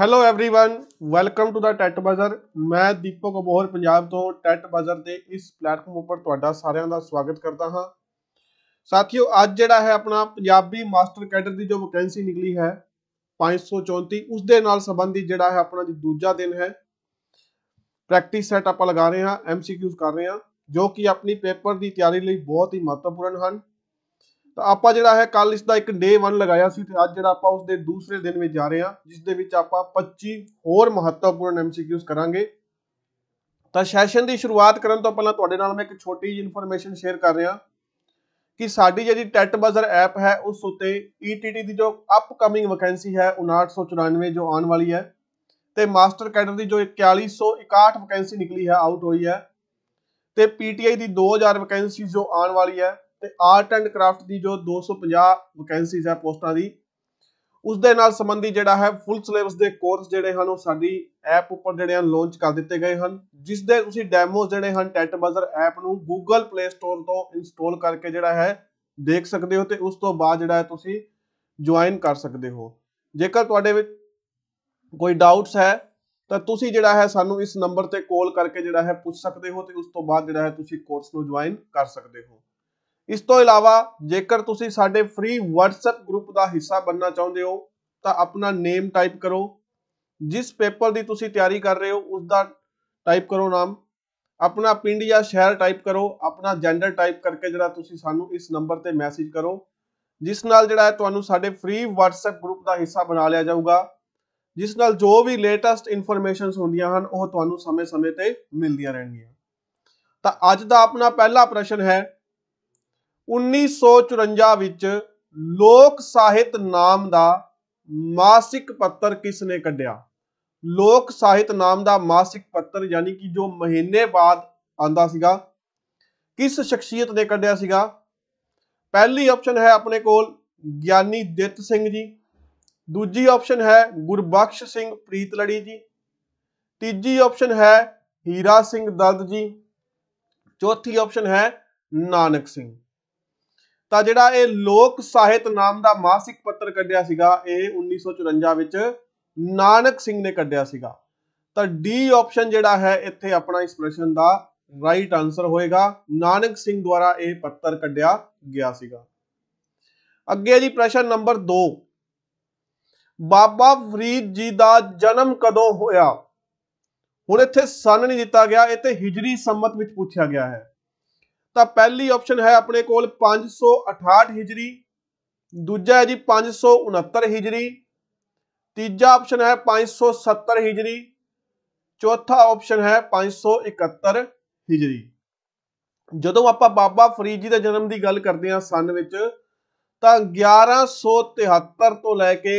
hello everyone welcome to the TET Buzzer ਮੈਂ ਦੀਪਕ ਅਬੋਹਰ ਪੰਜਾਬ ਤੋਂ TET buzzer ਦੇ ਇਸ ਪਲੇਟਫਾਰਮ ਉੱਪਰ ਤੁਹਾਡਾ ਸਾਰਿਆਂ ਦਾ ਸਵਾਗਤ ਕਰਦਾ ਹਾਂ ਸਾਥੀਓ ਅੱਜ ਜਿਹੜਾ ਹੈ ਆਪਣਾ ਪੰਜਾਬੀ ਮਾਸਟਰ ਕੈਡਰ ਦੀ ਜੋ ਵੈਕੈਂਸੀ ਨਿਕਲੀ ਹੈ 534 ਉਸ ਦੇ ਨਾਲ ਸੰਬੰਧੀ ਜਿਹੜਾ ਹੈ ਆਪਣਾ ਜੀ ਦੂਜਾ ਦਿਨ ਹੈ ਪ੍ਰੈਕਟਿਸ ਸੈਟ ਆਪਾਂ ਲਗਾ ਰਹੇ ਹਾਂ ਐਮਸੀਕਿਊਜ਼ ਕਰ ਰਹੇ ਹਾਂ ਜੋ ਕਿ ਆਪਣੀ ਪੇਪਰ ਦੀ ਤਿਆਰੀ ਲਈ ਬਹੁਤ ਹੀ ਮਹੱਤਵਪੂਰਨ ਹਨ ਤਾਂ ਆਪਾਂ ਜਿਹੜਾ ਹੈ ਕੱਲ ਇਸ ਦਾ ਇੱਕ ਡੇ 1 ਲਗਾਇਆ ਸੀ ਤੇ ਅੱਜ ਜਿਹੜਾ ਆਪਾਂ ਉਸ ਦੇ ਦੂਸਰੇ ਦਿਨ ਵਿੱਚ ਜਾ ਰਹੇ ਹਾਂ ਜਿਸ ਦੇ ਵਿੱਚ ਆਪਾਂ 25 ਹੋਰ ਮਹੱਤਵਪੂਰਨ ਐਮਸੀਕਿਊਸ ਕਰਾਂਗੇ ਤਾਂ ਸੈਸ਼ਨ ਦੀ ਸ਼ੁਰੂਆਤ ਕਰਨ ਤੋਂ ਪਹਿਲਾਂ ਤੁਹਾਡੇ ਨਾਲ ਮੈਂ ਇੱਕ ਛੋਟੀ ਜਿਹੀ ਇਨਫੋਰਮੇਸ਼ਨ ਸ਼ੇਅਰ ਕਰ ਰਿਹਾ ਕਿ ਸਾਡੀ ਜਿਹੜੀ ਟੈਟ ਬਜ਼ਰ ਐਪ ਹੈ ਉਸ ਉੱਤੇ ETT ਦੀ ਜੋ ਅਪਕਮਿੰਗ ਵੈਕੈਂਸੀ ਹੈ 5994 ਜੋ ਆਉਣ ਵਾਲੀ ਹੈ ਤੇ ਮਾਸਟਰ ਕੈਡਰ ਦੀ ਜੋ 4161 ਵੈਕੈਂਸੀ ਨਿਕਲੀ ਹੈ ਆਊਟ ਹੋਈ ਹੈ ਤੇ PTI ਦੀ 2000 ਵੈਕੈਂਸੀ ਜੋ ਆਉਣ ਵਾਲੀ ਹੈ ਤੇ ਆਰਟ ਐਂਡ ਕਰਾਫਟ ਦੀ ਜੋ 250 ਵੈਕੈਂਸੀਜ਼ ਹੈ ਪੋਸਟਾਂ ਦੀ ਉਸ ਦੇ ਨਾਲ ਸੰਬੰਧੀ ਜਿਹੜਾ ਹੈ ਫੁੱਲ ਸਿਲੇਬਸ ਦੇ ਕੋਰਸ ਜਿਹੜੇ ਹਨ ਉਹ ਸਾਡੀ ਐਪ ਉੱਪਰ ਜਿਹੜੇ ਹਨ ਲਾਂਚ ਕਰ ਦਿੱਤੇ ਗਏ ਹਨ ਜਿਸ ਦੇ ਤੁਸੀਂ ਡੈਮੋਸ ਜਿਹੜੇ ਹਨ ਟੈਟ ਬਜ਼ਰ ਐਪ ਨੂੰ Google Play Store ਤੋਂ ਇੰਸਟਾਲ ਕਰਕੇ ਜਿਹੜਾ ਹੈ ਦੇਖ ਸਕਦੇ ਹੋ ਤੇ ਉਸ ਤੋਂ ਬਾਅਦ ਜਿਹੜਾ ਹੈ ਤੁਸੀਂ ਜੁਆਇਨ ਕਰ ਸਕਦੇ ਹੋ ਜੇਕਰ ਤੁਹਾਡੇ ਵਿੱਚ ਕੋਈ ਡਾਊਟਸ ਹੈ ਤਾਂ ਤੁਸੀਂ ਜਿਹੜਾ ਹੈ ਸਾਨੂੰ ਇਸ ਨੰਬਰ ਤੇ ਕਾਲ ਕਰਕੇ ਜਿਹੜਾ ਹੈ ਪੁੱਛ ਸਕਦੇ ਹੋ ਤੇ ਉਸ ਤੋਂ ਬਾਅਦ ਜਿਹੜਾ ਹੈ ਤੁਸੀਂ ਕੋਰਸ ਨੂੰ ਜੁਆਇਨ ਕਰ ਸਕਦੇ ਹੋ ਇਸ ਤੋਂ ਇਲਾਵਾ ਜੇਕਰ ਤੁਸੀਂ ਸਾਡੇ ਫ੍ਰੀ WhatsApp ਗਰੁੱਪ ਦਾ ਹਿੱਸਾ ਬੰਨਣਾ ਚਾਹੁੰਦੇ ਹੋ ਤਾਂ ਆਪਣਾ ਨੇਮ ਟਾਈਪ ਕਰੋ ਜਿਸ ਪੇਪਰ ਦੀ ਤੁਸੀਂ ਤਿਆਰੀ ਕਰ ਰਹੇ ਹੋ ਉਸ ਦਾ ਟਾਈਪ ਕਰੋ ਨਾਮ ਆਪਣਾ ਪਿੰਡ ਜਾਂ ਸ਼ਹਿਰ ਟਾਈਪ ਕਰੋ ਆਪਣਾ ਜੈਂਡਰ ਟਾਈਪ ਕਰਕੇ ਜਿਹੜਾ ਤੁਸੀਂ ਸਾਨੂੰ ਇਸ ਨੰਬਰ ਤੇ ਮੈਸੇਜ ਕਰੋ ਜਿਸ ਨਾਲ ਜਿਹੜਾ ਹੈ ਤੁਹਾਨੂੰ ਸਾਡੇ ਫ੍ਰੀ WhatsApp ਗਰੁੱਪ ਦਾ ਹਿੱਸਾ ਬਣਾ ਲਿਆ ਜਾਊਗਾ ਜਿਸ ਨਾਲ ਜੋ ਵੀ ਲੇਟੈਸਟ ਇਨਫੋਰਮੇਸ਼ਨਸ ਹੁੰਦੀਆਂ ਹਨ ਉਹ ਤੁਹਾਨੂੰ ਸਮੇਂ-ਸਮੇਂ ਤੇ ਮਿਲਦੀਆਂ ਰਹਿਣਗੀਆਂ ਤਾਂ ਅੱਜ ਦਾ ਆਪਣਾ ਪਹਿਲਾ ਪ੍ਰਸ਼ਨ ਹੈ 1954 ਵਿੱਚ ਲੋਕ ਸਾਹਿਤ ਨਾਮ ਦਾ ਮਾਸਿਕ ਪੱਤਰ ਕਿਸ ਨੇ ਕੱਢਿਆ ਲੋਕ ਸਾਹਿਤ ਨਾਮ ਦਾ ਮਾਸਿਕ ਪੱਤਰ ਯਾਨੀ ਕਿ ਜੋ ਮਹੀਨੇ ਬਾਅਦ ਆਂਦਾ ਸੀਗਾ ਕਿਸ ਸ਼ਖਸੀਅਤ ਨੇ ਕੱਢਿਆ ਸੀਗਾ ਪਹਿਲੀ ਆਪਸ਼ਨ ਹੈ ਆਪਣੇ ਕੋਲ ਗਿਆਨੀ ਦਿੱਤ ਸਿੰਘ ਜੀ ਦੂਜੀ ਆਪਸ਼ਨ ਹੈ ਗੁਰਬਖਸ਼ ਸਿੰਘ ਪ੍ਰੀਤਲੜੀ ਜੀ ਤੀਜੀ ਆਪਸ਼ਨ ਹੈ ਹੀਰਾ ਸਿੰਘ ਦਰਦ ਜੀ ਚੌਥੀ ਆਪਸ਼ਨ ਹੈ ਨਾਨਕ ਸਿੰਘ ਤਾਂ ਜਿਹੜਾ ਇਹ ਲੋਕ ਸਾਹਿਤ ਨਾਮ ਦਾ ਮਾਸਿਕ ਪੱਤਰ ਕੱਢਿਆ ਸੀਗਾ ਇਹ 1954 ਵਿੱਚ ਨਾਨਕ ਸਿੰਘ ਨੇ ਕੱਢਿਆ ਸੀਗਾ ਤਾਂ ਡੀ ਆਪਸ਼ਨ ਜਿਹੜਾ ਹੈ ਇੱਥੇ ਆਪਣਾ ਇਸ ਪ੍ਰਸ਼ਨ ਦਾ ਰਾਈਟ ਆਨਸਰ ਹੋਏਗਾ ਨਾਨਕ ਸਿੰਘ ਦੁਆਰਾ ਇਹ ਪੱਤਰ ਕੱਢਿਆ ਗਿਆ ਸੀਗਾ ਅੱਗੇ ਜੀ ਪ੍ਰਸ਼ਨ ਨੰਬਰ 2 ਬਾਬਾ ਫਰੀਦ ਜੀ ਦਾ ਜਨਮ ਕਦੋਂ ਹੋਇਆ ਹੁਣ ਇੱਥੇ ਸਨ ਨਹੀਂ ਦਿੱਤਾ ਗਿਆ ਇਹ ਤੇ ਹਿਜਰੀ ਸੰਮਤ ਵਿੱਚ ਪੁੱਛਿਆ ਗਿਆ ਹੈ ਤਾਂ ਪਹਿਲੀ ਆਪਸ਼ਨ ਹੈ ਆਪਣੇ ਕੋਲ 568 ਹਿਜਰੀ ਦੂਜਾ ਹੈ ਜੀ 569 ਹਿਜਰੀ ਤੀਜਾ ਆਪਸ਼ਨ ਹੈ 570 ਹਿਜਰੀ ਚੌਥਾ ਆਪਸ਼ਨ ਹੈ 571 ਹਿਜਰੀ ਜਦੋਂ ਆਪਾਂ ਬਾਬਾ ਫਰੀਦ ਜੀ ਦੇ ਜਨਮ ਦੀ ਗੱਲ ਕਰਦੇ ਹਾਂ ਸਨ ਵਿੱਚ ਤਾਂ 1173 ਤੋਂ ਲੈ ਕੇ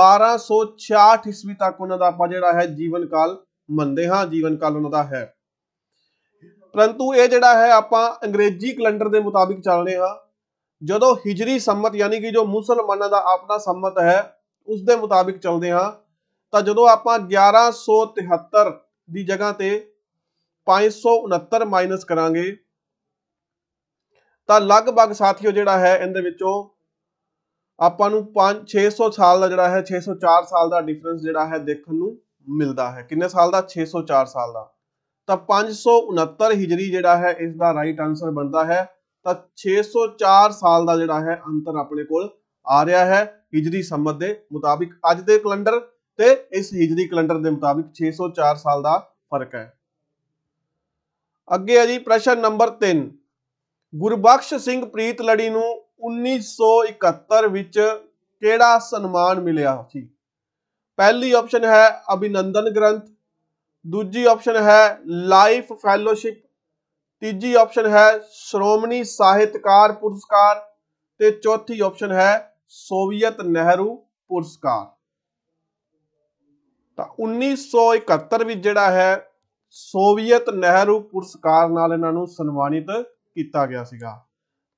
1266 ਈਸਵੀ ਤੱਕ ਉਹਨਾਂ ਦਾ ਆਪਾਂ ਜਿਹੜਾ ਹੈ ਜੀਵਨ ਕਾਲ ਮੰਨਦੇ ਹਾਂ ਜੀਵਨ ਕਾਲ ਉਹਨਾਂ ਦਾ ਹੈ ਪਰੰਤੂ ਇਹ ਜਿਹੜਾ ਹੈ ਆਪਾਂ ਅੰਗਰੇਜ਼ੀ ਕੈਲੰਡਰ ਦੇ ਮੁਤਾਬਿਕ ਚੱਲਦੇ ਹਾਂ ਜਦੋਂ ਹਿਜਰੀ ਸੰਮਤ ਯਾਨੀ ਕਿ ਜੋ ਮੁਸਲਮਾਨਾਂ ਦਾ ਆਪਣਾ ਸੰਮਤ ਹੈ ਉਸ ਦੇ ਮੁਤਾਬਿਕ ਚੱਲਦੇ ਹਾਂ ਤਾਂ ਜਦੋਂ ਆਪਾਂ 1173 ਦੀ ਜਗ੍ਹਾ ਤੇ 569 ਮਾਈਨਸ ਕਰਾਂਗੇ ਤਾਂ ਲਗਭਗ ਸਾਥੀਓ ਜਿਹੜਾ ਹੈ ਇਹਦੇ ਵਿੱਚੋਂ ਆਪਾਂ ਨੂੰ 5 600 ਸਾਲ ਦਾ ਜਿਹੜਾ ਹੈ 604 ਸਾਲ ਦਾ ਡਿਫਰੈਂਸ ਜਿਹੜਾ ਹੈ ਦੇਖਣ ਨੂੰ ਮਿਲਦਾ ਹੈ ਕਿੰਨੇ ਸਾਲ ਦਾ 604 ਸਾਲ ਦਾ ਤਾਂ 569 ਹਿਜਰੀ ਜਿਹੜਾ ਹੈ ਇਸ ਦਾ ਰਾਈਟ ਆਨਸਰ ਬਣਦਾ ਹੈ ਤਾਂ 604 ਸਾਲ ਦਾ ਜਿਹੜਾ ਹੈ ਅੰਤਰ ਆਪਣੇ ਕੋਲ ਆ ਰਿਹਾ ਹੈ ਹਿਜਰੀ ਸੰਮਤ ਦੇ ਮੁਤਾਬਿਕ ਅੱਜ ਦੇ ਕੈਲੰਡਰ ਤੇ ਇਸ ਹਿਜਰੀ ਕੈਲੰਡਰ ਦੇ ਮੁਤਾਬਿਕ 604 ਸਾਲ ਦਾ ਫਰਕ ਹੈ ਅੱਗੇ ਹੈ ਜੀ ਪ੍ਰਸ਼ਨ ਨੰਬਰ 3 ਗੁਰਬਖਸ਼ ਸਿੰਘ ਪ੍ਰੀਤ ਲੜੀ ਨੂੰ 1971 ਵਿੱਚ ਕਿਹੜਾ ਸਨਮਾਨ ਮਿਲਿਆ ਸੀ ਪਹਿਲੀ ਆਪਸ਼ਨ ਹੈ ਅਭਿਨੰਦਨ ਗ੍ਰੰਥ ਦੂਜੀ ਆਪਸ਼ਨ ਹੈ ਲਾਈਫ ਫੈਲੋਸ਼ਿਪ ਤੀਜੀ ਆਪਸ਼ਨ ਹੈ ਸ਼੍ਰੋਮਣੀ ਸਾਹਿਤਕਾਰ ਪੁਰਸਕਾਰ ਤੇ ਚੌਥੀ ਆਪਸ਼ਨ ਹੈ ਸੋਵੀਅਤ ਨਹਿਰੂ ਪੁਰਸਕਾਰ ਤਾਂ 1971 ਵਿੱਚ ਜਿਹੜਾ ਹੈ ਸੋਵੀਅਤ ਨਹਿਰੂ ਪੁਰਸਕਾਰ ਨਾਲ ਇਹਨਾਂ ਨੂੰ ਸਨਮਾਨਿਤ ਕੀਤਾ ਗਿਆ ਸੀਗਾ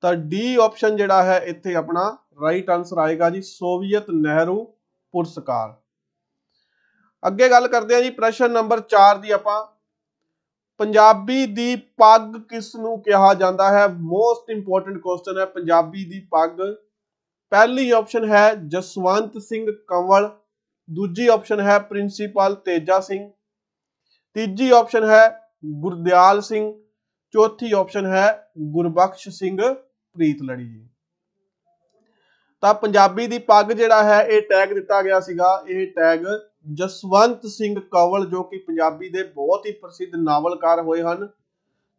ਤਾਂ ਡੀ ਆਪਸ਼ਨ ਜਿਹੜਾ ਹੈ ਇੱਥੇ ਆਪਣਾ ਰਾਈਟ ਆਨਸਰ ਆਏਗਾ ਜੀ ਸੋਵੀਅਤ ਨਹਿਰੂ ਪੁਰਸਕਾਰ ਅੱਗੇ ਗੱਲ ਕਰਦੇ ਆ ਜੀ ਪ੍ਰਸ਼ਨ ਨੰਬਰ 4 ਦੀ ਆਪਾਂ ਪੰਜਾਬੀ ਦੀ ਪੱਗ ਕਿਸ ਨੂੰ ਕਿਹਾ ਜਾਂਦਾ ਹੈ ਮੋਸਟ ਇੰਪੋਰਟੈਂਟ ਕੁਐਸਚਨ ਹੈ ਪੰਜਾਬੀ ਦੀ ਪੱਗ ਪਹਿਲੀ ਆਪਸ਼ਨ ਹੈ ਜਸਵੰਤ ਸਿੰਘ ਕੰਵਲ ਦੂਜੀ ਆਪਸ਼ਨ ਹੈ ਪ੍ਰਿੰਸੀਪਲ ਤੇਜਾ ਸਿੰਘ ਤੀਜੀ ਆਪਸ਼ਨ ਹੈ ਗੁਰਦਿਆਲ ਸਿੰਘ ਚੌਥੀ ਆਪਸ਼ਨ ਹੈ ਗੁਰਬਖਸ਼ ਸਿੰਘ ਪ੍ਰੀਤਲੜੀ ਜੀ ਤਾਂ ਪੰਜਾਬੀ ਦੀ ਪੱਗ ਜਿਹੜਾ ਹੈ ਇਹ ਟੈਗ ਦਿੱਤਾ ਗਿਆ ਸੀਗਾ ਇਹ ਟੈਗ ਜਸਵੰਤ ਸਿੰਘ ਕਵਲ ਜੋ ਕਿ ਪੰਜਾਬੀ ਦੇ ਬਹੁਤ ਹੀ ਪ੍ਰਸਿੱਧ ਨਾਵਲਕਾਰ ਹੋਏ ਹਨ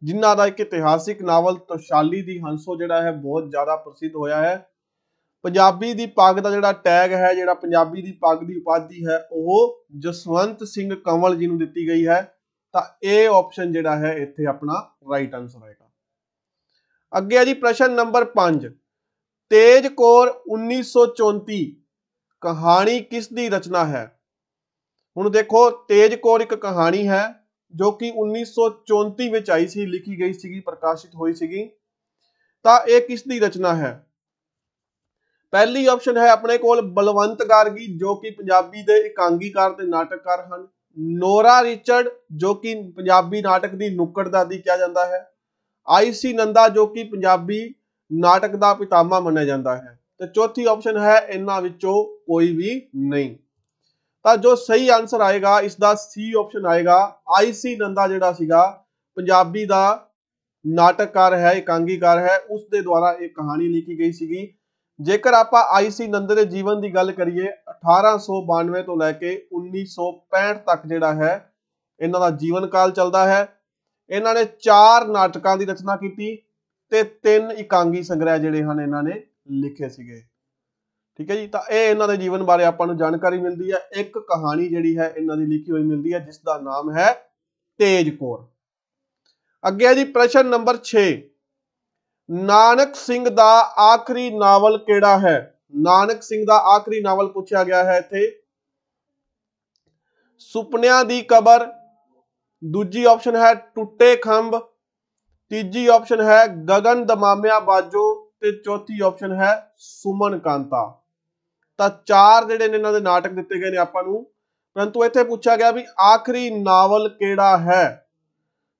ਜਿਨ੍ਹਾਂ ਦਾ ਇੱਕ ਇਤਿਹਾਸਿਕ ਨਾਵਲ ਤਸ਼ਾਲੀ ਦੀ ਹੰਸੋ ਜਿਹੜਾ ਹੈ ਬਹੁਤ ਜ਼ਿਆਦਾ ਪ੍ਰਸਿੱਧ ਹੋਇਆ ਹੈ ਪੰਜਾਬੀ ਦੀ ਪੱਗ ਦਾ ਜਿਹੜਾ ਟੈਗ ਹੈ ਜਿਹੜਾ ਪੰਜਾਬੀ ਦੀ ਪੱਗ ਦੀ ਉਪਾਧੀ ਹੈ ਉਹ ਜਸਵੰਤ ਸਿੰਘ ਕਮਲ ਜੀ ਨੂੰ ਦਿੱਤੀ ਗਈ ਹੈ ਤਾਂ ਇਹ ਆਪਸ਼ਨ ਜਿਹੜਾ ਹੈ ਇੱਥੇ ਆਪਣਾ ਰਾਈਟ ਆਨਸਰ ਆਏਗਾ ਅੱਗੇ ਆ ਜੀ ਪ੍ਰਸ਼ਨ ਨੰਬਰ 5 ਤੇਜ ਕੋਰ 1934 ਕਹਾਣੀ ਕਿਸ ਦੀ ਰਚਨਾ ਹੈ ਹੁਣ ਦੇਖੋ ਤੇਜ ਕੋਰ ਇੱਕ ਕਹਾਣੀ ਹੈ ਜੋ ਕਿ 1934 ਵਿੱਚ ਆਈ ਸੀ ਲਿਖੀ ਗਈ ਸੀਗੀ ਪ੍ਰਕਾਸ਼ਿਤ ਹੋਈ ਸੀਗੀ ਤਾਂ ਇਹ ਕਿਸ ਦੀ ਰਚਨਾ ਹੈ ਪਹਿਲੀ ਆਪਸ਼ਨ ਹੈ ਆਪਣੇ ਕੋਲ ਬਲਵੰਤ ਗਾਰਗੀ ਜੋ ਕਿ ਪੰਜਾਬੀ ਦੇ ਇਕਾਂਗੀਕਾਰ ਤੇ ਨਾਟਕਕਾਰ ਹਨ ਨੋਰਾ ਰਿਚਰਡ ਜੋ ਕਿ ਪੰਜਾਬੀ ਨਾਟਕ ਦੀ ਦਾਦੀ ਕਿਹਾ ਜਾਂਦਾ ਹੈ ਆਈਸੀ ਨੰਦਾ ਜੋ ਕਿ ਪੰਜਾਬੀ ਨਾਟਕ ਦਾ ਪਿਤਾਮਾ ਮੰਨਿਆ ਜਾਂਦਾ ਹੈ ਤੇ ਚੌਥੀ ਆਪਸ਼ਨ ਹੈ ਇਹਨਾਂ ਵਿੱਚੋਂ ਕੋਈ ਵੀ ਨਹੀਂ ਤਾਂ ਜੋ ਸਹੀ ਆਨਸਰ ਆਏਗਾ ਇਸ ਦਾ ਸੀ ਆਪਸ਼ਨ ਆਏਗਾ ਆਈਸੀ ਨੰਦਾ ਜਿਹੜਾ ਸੀਗਾ ਪੰਜਾਬੀ ਦਾ ਨਾਟਕਕਾਰ ਹੈ ਇਕਾਂਗੀਕਾਰ ਹੈ ਉਸ ਦੇ ਦੁਆਰਾ ਇਹ ਕਹਾਣੀ ਲਿਖੀ ਗਈ ਸੀਗੀ ਜੇਕਰ ਆਪਾਂ ਆਈਸੀ ਨੰਦ ਦੇ ਜੀਵਨ ਦੀ ਗੱਲ ਕਰੀਏ 1892 ਤੋਂ ਲੈ ਕੇ 1965 ਤੱਕ ਜਿਹੜਾ ਹੈ ਇਹਨਾਂ ਦਾ ਜੀਵਨ ਕਾਲ ਚੱਲਦਾ ਹੈ ਇਹਨਾਂ ਨੇ ਚਾਰ ਨਾਟਕਾਂ ਦੀ ਰਚਨਾ ਕੀਤੀ ਤੇ ਤਿੰਨ ਇਕਾਂਗੀ ਸੰਗ੍ਰਹਿ ਜਿਹੜੇ ਹਨ ਇਹਨਾਂ ਨੇ ਲਿਖੇ ਸੀਗੇ ਠੀਕ ਹੈ ਜੀ ਤਾਂ ਇਹ ਇਹਨਾਂ ਦੇ ਜੀਵਨ ਬਾਰੇ ਆਪਾਂ ਨੂੰ ਜਾਣਕਾਰੀ ਮਿਲਦੀ ਹੈ ਇੱਕ ਕਹਾਣੀ ਜਿਹੜੀ ਹੈ ਇਹਨਾਂ ਦੀ ਲਿਖੀ ਹੋਈ ਮਿਲਦੀ ਹੈ ਜਿਸ ਦਾ ਨਾਮ ਹੈ ਤੇਜਕੌਰ ਅੱਗੇ ਹੈ ਜੀ ਪ੍ਰਸ਼ਨ ਨੰਬਰ 6 ਨਾਨਕ ਸਿੰਘ ਦਾ ਆਖਰੀ ਨਾਵਲ ਕਿਹੜਾ ਹੈ ਨਾਨਕ ਸਿੰਘ ਦਾ ਆਖਰੀ ਨਾਵਲ ਪੁੱਛਿਆ ਗਿਆ ਹੈ ਇੱਥੇ ਸੁਪਨਿਆਂ ਦੀ ਕਬਰ ਦੂਜੀ ਆਪਸ਼ਨ ਹੈ ਟੁੱਟੇ ਖੰਭ ਤੀਜੀ ਆਪਸ਼ਨ ਹੈ ਗगन ਦਮਾਮਿਆ ਬਾਜੋ ਤੇ ਚੌਥੀ ਆਪਸ਼ਨ ਹੈ ਸੁਮਨ ਕਾਂਤਾ ਤਾਂ ਚਾਰ ਜਿਹੜੇ ਨੇ ਇਹਨਾਂ ਦੇ ਨਾਟਕ ਦਿੱਤੇ ਗਏ ਨੇ ਆਪਾਂ ਨੂੰ ਪਰੰਤੂ ਇੱਥੇ ਪੁੱਛਿਆ ਗਿਆ ਵੀ ਆਖਰੀ ਨਾਵਲ ਕਿਹੜਾ ਹੈ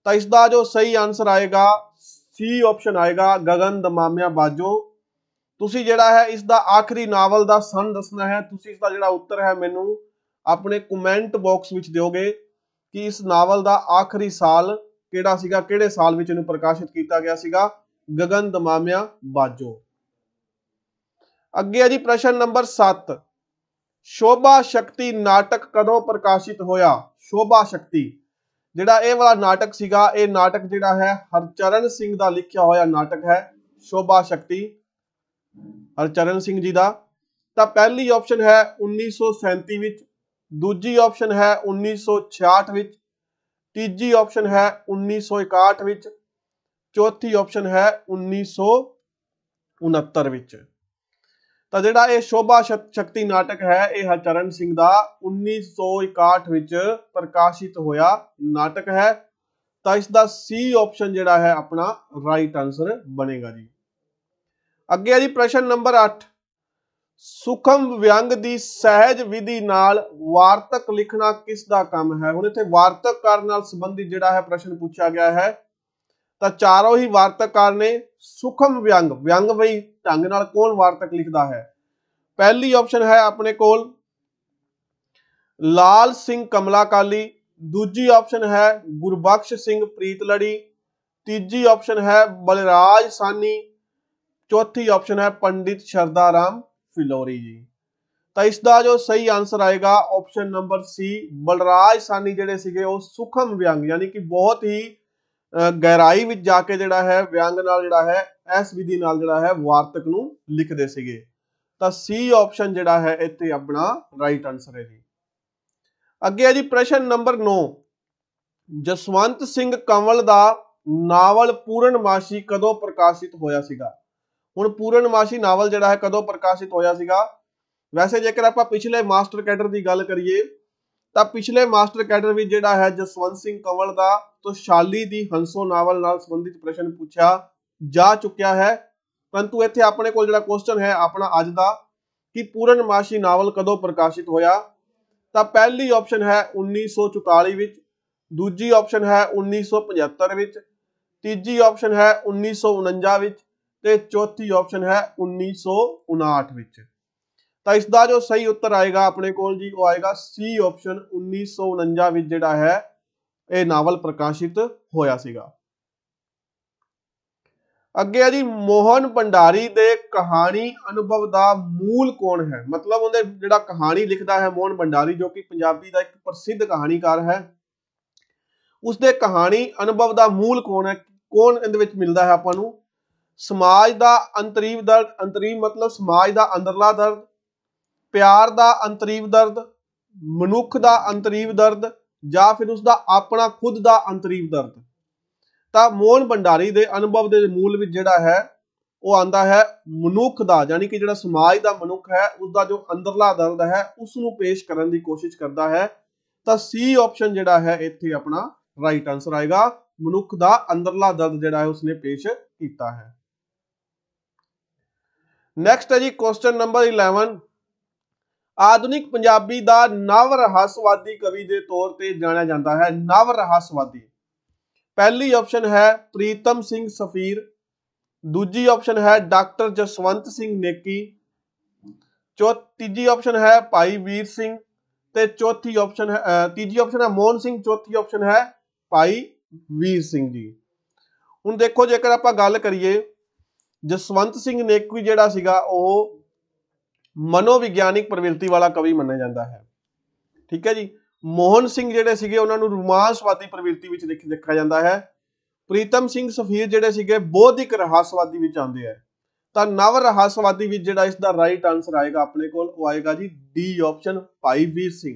ਤਾਂ ਇਸ ਦਾ ਜੋ ਸਹੀ ਆਨਸਰ ਆਏਗਾ ਸੀ ਆਪਸ਼ਨ ਆਏਗਾ ਗਗਨ ਦਮਾਮਿਆ ਬਾਜੋ ਤੁਸੀਂ ਜਿਹੜਾ ਹੈ ਇਸ ਦਾ ਆਖਰੀ ਨਾਵਲ ਦਾ ਸਨ ਦੱਸਣਾ ਹੈ ਤੁਸੀਂ ਇਸ ਦਾ ਜਿਹੜਾ ਉੱਤਰ ਹੈ ਮੈਨੂੰ ਆਪਣੇ ਕਮੈਂਟ ਬਾਕਸ ਵਿੱਚ ਦਿਓਗੇ ਕਿ ਇਸ ਨਾਵਲ ਦਾ ਆਖਰੀ ਸਾਲ ਕਿਹੜਾ ਸੀਗਾ ਕਿਹੜੇ ਸਾਲ ਵਿੱਚ ਇਹਨੂੰ ਪ੍ਰਕਾਸ਼ਿਤ ਕੀਤਾ ਗਿਆ ਸੀਗਾ ਗਗਨ ਦਮਾਮਿਆ ਬਾਜੋ ਅੱਗੇ ਆ ਜੀ ਪ੍ਰਸ਼ਨ ਨੰਬਰ 7 ਸ਼ੋਭਾ ਸ਼ਕਤੀ ਨਾਟਕ ਕਦੋਂ ਪ੍ਰਕਾਸ਼ਿਤ ਹੋਇਆ ਸ਼ੋਭਾ ਸ਼ਕਤੀ ਜਿਹੜਾ ਇਹ ਵਾਲਾ ਨਾਟਕ ਸੀਗਾ ਇਹ ਨਾਟਕ ਜਿਹੜਾ ਹੈ ਹਰਚਰਨ ਸਿੰਘ ਦਾ ਲਿਖਿਆ ਹੋਇਆ ਨਾਟਕ ਹੈ ਸ਼ੋਭਾ ਸ਼ਕਤੀ ਹਰਚਰਨ ਸਿੰਘ ਜੀ ਦਾ ਤਾਂ ਪਹਿਲੀ ਆਪਸ਼ਨ ਹੈ 1937 ਵਿੱਚ ਦੂਜੀ ਆਪਸ਼ਨ ਹੈ 1966 ਵਿੱਚ ਤੀਜੀ ਆਪਸ਼ਨ ਹੈ 1961 ਵਿੱਚ ਚੌਥੀ ਆਪਸ਼ਨ ਹੈ 1969 ਵਿੱਚ ਤਾਂ ਜਿਹੜਾ ਇਹ ਸ਼ੋਭਾ ਸ਼ਕਤੀ ਨਾਟਕ ਹੈ ਇਹ ਹਰਚਰਨ ਸਿੰਘ ਦਾ 1961 ਵਿੱਚ ਪ੍ਰਕਾਸ਼ਿਤ ਹੋਇਆ ਨਾਟਕ ਹੈ ਤਾਂ ਇਸ ਦਾ ਸੀ ਆਪਸ਼ਨ ਜਿਹੜਾ ਹੈ ਆਪਣਾ ਰਾਈਟ ਆਨਸਰ ਬਣੇਗਾ ਜੀ ਅੱਗੇ ਆ ਜੀ ਪ੍ਰਸ਼ਨ ਨੰਬਰ 8 ਸੁਖਮ ਵਿਅੰਗ ਦੀ ਸਹਿਜ ਵਿਧੀ ਨਾਲ ਵਾਰਤਕ ਲਿਖਣਾ ਕਿਸ ਦਾ ਕੰਮ ਹੈ ਹੁਣ ਇੱਥੇ ਵਾਰਤਕਕਾਰ ਨਾਲ ਸੰਬੰਧਿਤ ਜਿਹੜਾ ਹੈ ਪ੍ਰਸ਼ਨ ਪੁੱਛਿਆ ਗਿਆ ਹੈ ਤਾਂ ਚਾਰੋਂ ਹੀ ਵਾਰਤਕਕਾਰ ਨੇ ਸੁਖਮ ਵਿਅੰਗ ਵਿਅੰਗ ਵਈ ਢੰਗ ਨਾਲ ਕੌਣ ਵਾਰਤਕ ਲਿਖਦਾ ਹੈ ਪਹਿਲੀ ਆਪਸ਼ਨ ਹੈ ਆਪਣੇ ਕੋਲ ਲਾਲ ਸਿੰਘ ਕਮਲਾ ਕਾਲੀ ਦੂਜੀ ਆਪਸ਼ਨ ਹੈ ਗੁਰਬਖਸ਼ ਸਿੰਘ ਪ੍ਰੀਤਲੜੀ ਤੀਜੀ ਆਪਸ਼ਨ ਹੈ ਬਲਰਾਜ ਸਾਨੀ ਚੌਥੀ ਆਪਸ਼ਨ ਹੈ ਪੰਡਿਤ ਸ਼ਰਦਾ ਰਾਮ ਫਿਲੋਰੀ ਜੀ ਤਾਂ ਇਸ ਦਾ ਜੋ ਸਹੀ ਆਨਸਰ ਆਏਗਾ option number C Balraj Sahni ਜਿਹੜੇ ਸੀਗੇ ਉਹ ਸੁਖਮ ਵਿਅੰਗ ਯਾਨੀ ਕਿ ਬਹੁਤ ਹੀ ਗਹਿਰਾਈ ਵਿੱਚ ਜਾ ਕੇ ਜਿਹੜਾ ਹੈ ਵਿਅੰਗ ਨਾਲ ਜਿਹੜਾ ਹੈ ਇਸ ਵਿਧੀ ਨਾਲ ਜਿਹੜਾ ਹੈ ਵਾਰਤਕ ਨੂੰ ਲਿਖਦੇ ਸੀਗੇ ਤਾਂ ਸੀ ਆਪਸ਼ਨ ਜਿਹੜਾ ਹੈ ਇੱਥੇ ਆਪਣਾ ਰਾਈਟ ਆਨਸਰ ਹੈ ਜੀ ਅੱਗੇ ਹੈ ਜੀ ਪ੍ਰਸ਼ਨ ਨੰਬਰ 9 ਜਸਵੰਤ ਸਿੰਘ ਕੰਵਲ ਦਾ ਨਾਵਲ ਪੂਰਨਮਾਸ਼ੀ ਕਦੋਂ ਪ੍ਰਕਾਸ਼ਿਤ ਹੋਇਆ ਸੀਗਾ ਹੁਣ ਪੂਰਨਮਾਸ਼ੀ ਨਾਵਲ ਜਿਹੜਾ ਹੈ ਕਦੋਂ ਪ੍ਰਕਾਸ਼ਿਤ ਹੋਇਆ ਸੀਗਾ ਵੈਸੇ ਜੇਕਰ ਆਪਾਂ ਪਿਛਲੇ ਮਾਸਟਰ ਕੈਡਰ ਦੀ ਗੱਲ ਕਰੀਏ ਤਾਂ ਪਿਛਲੇ ਮਾਸਟਰ ਕੈਡਰ ਵਿੱਚ ਜਿਹੜਾ ਹੈ ਜਸਵੰਤ ਸਿੰਘ ਕੰਵਲ ਦਾ ਤੋਂ ਸ਼ਾਲੀ ਦੀ ਹੰਸੋ ਨਾਵਲ ਨਾਲ ਸੰਬੰਧਿਤ ਪ੍ਰਸ਼ਨ ਪੁੱਛਿਆ ਜਾ ਚੁੱਕਿਆ ਹੈ ਪਰੰਤੂ ਇੱਥੇ ਆਪਣੇ ਕੋਲ ਜਿਹੜਾ ਕੁਐਸਚਨ ਹੈ ਆਪਣਾ ਅੱਜ ਦਾ ਕਿ ਪੂਰਨਮਾਸ਼ੀ ਨਾਵਲ ਕਦੋਂ ਪ੍ਰਕਾਸ਼ਿਤ ਹੋਇਆ ਤਾਂ ਪਹਿਲੀ ਆਪਸ਼ਨ ਹੈ 1944 ਵਿੱਚ ਦੂਜੀ ਆਪਸ਼ਨ ਹੈ 1975 ਵਿੱਚ ਤੀਜੀ ਆਪਸ਼ਨ ਹੈ 1949 ਵਿੱਚ ਤੇ ਚੌਥੀ ਆਪਸ਼ਨ ਹੈ 1959 ਵਿੱਚ ਤਾਂ ਇਸ ਦਾ ਜੋ ਸਹੀ ਉੱਤਰ ਆਏਗਾ ਆਪਣੇ ਕੋਲ ਜੀ ਉਹ ਆਏਗਾ ਸੀ ਆਪਸ਼ਨ 1949 ਵਿੱਚ ਜਿਹੜਾ ਹੈ ਇਹ ਨਾਵਲ ਪ੍ਰਕਾਸ਼ਿਤ ਹੋਇਆ ਸੀਗਾ ਅੱਗੇ ਆ ਜੀ ਮੋਹਨ ਭੰਡਾਰੀ ਦੇ ਕਹਾਣੀ ਅਨੁਭਵ ਦਾ ਮੂਲ ਕੌਣ ਹੈ ਮਤਲਬ ਉਹਦੇ ਜਿਹੜਾ ਕਹਾਣੀ ਲਿਖਦਾ ਹੈ ਮੋਹਨ ਭੰਡਾਰੀ ਜੋ ਕਿ ਪੰਜਾਬੀ ਦਾ ਇੱਕ ਪ੍ਰਸਿੱਧ ਕਹਾਣੀਕਾਰ ਹੈ ਉਸ ਦੇ ਕਹਾਣੀ ਅਨੁਭਵ ਦਾ ਮੂਲ ਕੌਣ ਹੈ ਕੌਣ ਇਹਦੇ ਵਿੱਚ ਮਿਲਦਾ ਹੈ ਆਪਾਂ ਨੂੰ ਸਮਾਜ ਦਾ ਅੰਤਰੀਵ ਦਰਦ ਅੰਤਰੀਵ ਮਤਲਬ ਸਮਾਜ ਦਾ ਅੰਦਰਲਾ ਦਰਦ ਪਿਆਰ ਦਾ ਅੰਤਰੀਵ ਦਰਦ ਮਨੁੱਖ ਦਾ ਅੰਤਰੀਵ ਦਰਦ ਜਾਂ ਫਿਰ ਉਸ ਦਾ ਆਪਣਾ ਖੁਦ ਦਾ ਅੰਤਰੀਵ ਦਰਦ ਤਾਂ ਮੋਹਨ ਭੰਡਾਰੀ ਦੇ ਅਨੁਭਵ ਦੇ ਮੂਲ ਵਿੱਚ ਜਿਹੜਾ ਹੈ ਉਹ ਆਂਦਾ ਹੈ ਮਨੁੱਖ ਦਾ ਯਾਨੀ ਕਿ ਜਿਹੜਾ ਸਮਾਜ ਦਾ ਮਨੁੱਖ ਹੈ ਉਸ ਦਾ ਜੋ ਅੰਦਰਲਾ ਦਰਦ ਹੈ ਉਸ ਨੂੰ ਪੇਸ਼ ਕਰਨ ਦੀ ਕੋਸ਼ਿਸ਼ ਕਰਦਾ ਹੈ ਤਾਂ ਸੀ ਆਪਸ਼ਨ ਜਿਹੜਾ ਹੈ ਇੱਥੇ ਆਪਣਾ ਰਾਈਟ ਆਨਸਰ ਆਏਗਾ ਮਨੁੱਖ ਦਾ ਅੰਦਰਲਾ ਦਰਦ ਜਿਹੜਾ ਹੈ ਉਸਨੇ ਪੇਸ਼ ਕੀਤਾ ਹੈ ਨੈਕਸਟ ਹੈ ਜੀ ਕੁਐਸਚਨ ਨੰਬਰ 11 ਆਧੁਨਿਕ ਪੰਜਾਬੀ ਦਾ ਨਵ ਰਹੱਸਵਾਦੀ ਕਵੀ ਦੇ ਤੌਰ ਤੇ ਜਾਣਿਆ ਜਾਂਦਾ ਹੈ ਨਵ ਰਹੱਸਵਾਦੀ ਪਹਿਲੀ ਆਪਸ਼ਨ ਹੈ ਪ੍ਰੀਤਮ ਸਿੰਘ ਸਫੀਰ ਦੂਜੀ ਆਪਸ਼ਨ ਹੈ ਡਾਕਟਰ ਜਸਵੰਤ ਸਿੰਘ ਨੇਕੀ ਚੌਥੀ ਤੀਜੀ ਆਪਸ਼ਨ ਹੈ ਭਾਈ ਵੀਰ ਸਿੰਘ ਤੇ ਚੌਥੀ ਆਪਸ਼ਨ ਹੈ ਤੀਜੀ ਆਪਸ਼ਨ ਹੈ ਮੋਹਨ ਸਿੰਘ ਚੌਥੀ ਆਪਸ਼ਨ ਹੈ ਭਾਈ ਵੀਰ ਸਿੰਘ ਜੀ ਹੁਣ ਦੇਖੋ ਜੇਕਰ ਆਪਾਂ ਗੱਲ ਕਰੀਏ ਜਸਵੰਤ ਸਿੰਘ ਨੇਕੀ ਜਿਹੜਾ ਸੀਗਾ ਉਹ ਮਨੋਵਿਗਿਆਨਿਕ ਪ੍ਰਵਿਰਤੀ ਵਾਲਾ ਕਵੀ ਮੰਨਿਆ ਜਾਂਦਾ ਹੈ ਠੀਕ ਹੈ ਜੀ ਮੋਹਨ ਸਿੰਘ ਜਿਹੜੇ ਸੀਗੇ ਉਹਨਾਂ ਨੂੰ ਰੁਮਾਂਸਵਾਦੀ ਪ੍ਰਵਿਰਤੀ ਵਿੱਚ ਦੇਖਿਆ ਜਾਂਦਾ ਹੈ ਪ੍ਰੀਤਮ ਸਿੰਘ ਸਫੀਰ ਜਿਹੜੇ ਸੀਗੇ ਬੋਧਿਕ ਰਹੱਸਵਾਦੀ ਵਿੱਚ ਆਉਂਦੇ ਆ ਤਾਂ ਨਵ ਰਹੱਸਵਾਦੀ ਵਿੱਚ ਜਿਹੜਾ ਇਸ ਦਾ ਰਾਈਟ ਆਨਸਰ ਆਏਗਾ ਆਪਣੇ ਕੋਲ ਉਹ ਆਏਗਾ ਜੀ ਡੀ ਆਪਸ਼ਨ ਭਾਈ ਵੀਰ ਸਿੰਘ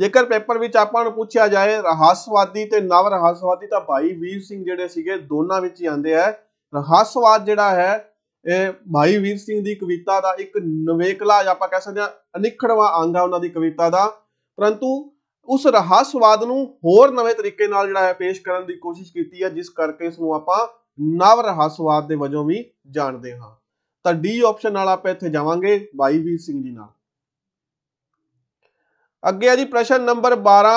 ਜੇਕਰ ਪੇਪਰ ਵਿੱਚ ਆਪਾਂ ਨੂੰ ਪੁੱਛਿਆ ਜਾਏ ਰਹੱਸਵਾਦੀ ਤੇ ਨਵ ਰਹੱਸਵਾਦੀ ਤਾਂ ਭਾਈ ਵੀਰ ਸਿੰਘ ਜਿਹੜੇ ਸੀਗੇ ਦੋਨਾਂ ਵਿੱਚ ਹੀ ਆਉਂਦੇ ਆ ਰਹੱਸਵਾਦ ਜਿਹੜਾ ਹੈ ਇਹ ਭਾਈ ਵੀਰ ਸਿੰਘ ਦੀ ਕਵਿਤਾ ਦਾ ਇੱਕ ਨਵੇਕਲਾ ਆਪਾਂ ਕਹਿ ਸਕਦੇ ਆ ਅਨਿਖੜਵਾ ਅੰਗ ਆ ਉਹਨਾਂ ਦੀ ਕਵਿਤਾ ਦਾ ਪਰੰਤੂ ਉਸ ਰਹਾਸਵਾਦ ਨੂੰ ਹੋਰ ਨਵੇਂ ਤਰੀਕੇ ਨਾਲ ਜਿਹੜਾ ਹੈ ਪੇਸ਼ ਕਰਨ ਦੀ ਕੋਸ਼ਿਸ਼ ਕੀਤੀ ਹੈ ਜਿਸ ਕਰਕੇ ਇਸ ਨੂੰ ਆਪਾਂ ਨਵ ਰਹਾਸਵਾਦ ਦੇ ਵਜੋਂ ਵੀ ਜਾਣਦੇ ਹਾਂ ਤਾਂ ਡੀ ਆਪਸ਼ਨ ਨਾਲ ਆਪਾਂ ਇੱਥੇ ਜਾਵਾਂਗੇ ਬਾਈ ਵੀਰ ਸਿੰਘ ਜੀ ਨਾਲ ਅੱਗੇ ਆ ਜੀ ਪ੍ਰਸ਼ਨ ਨੰਬਰ 12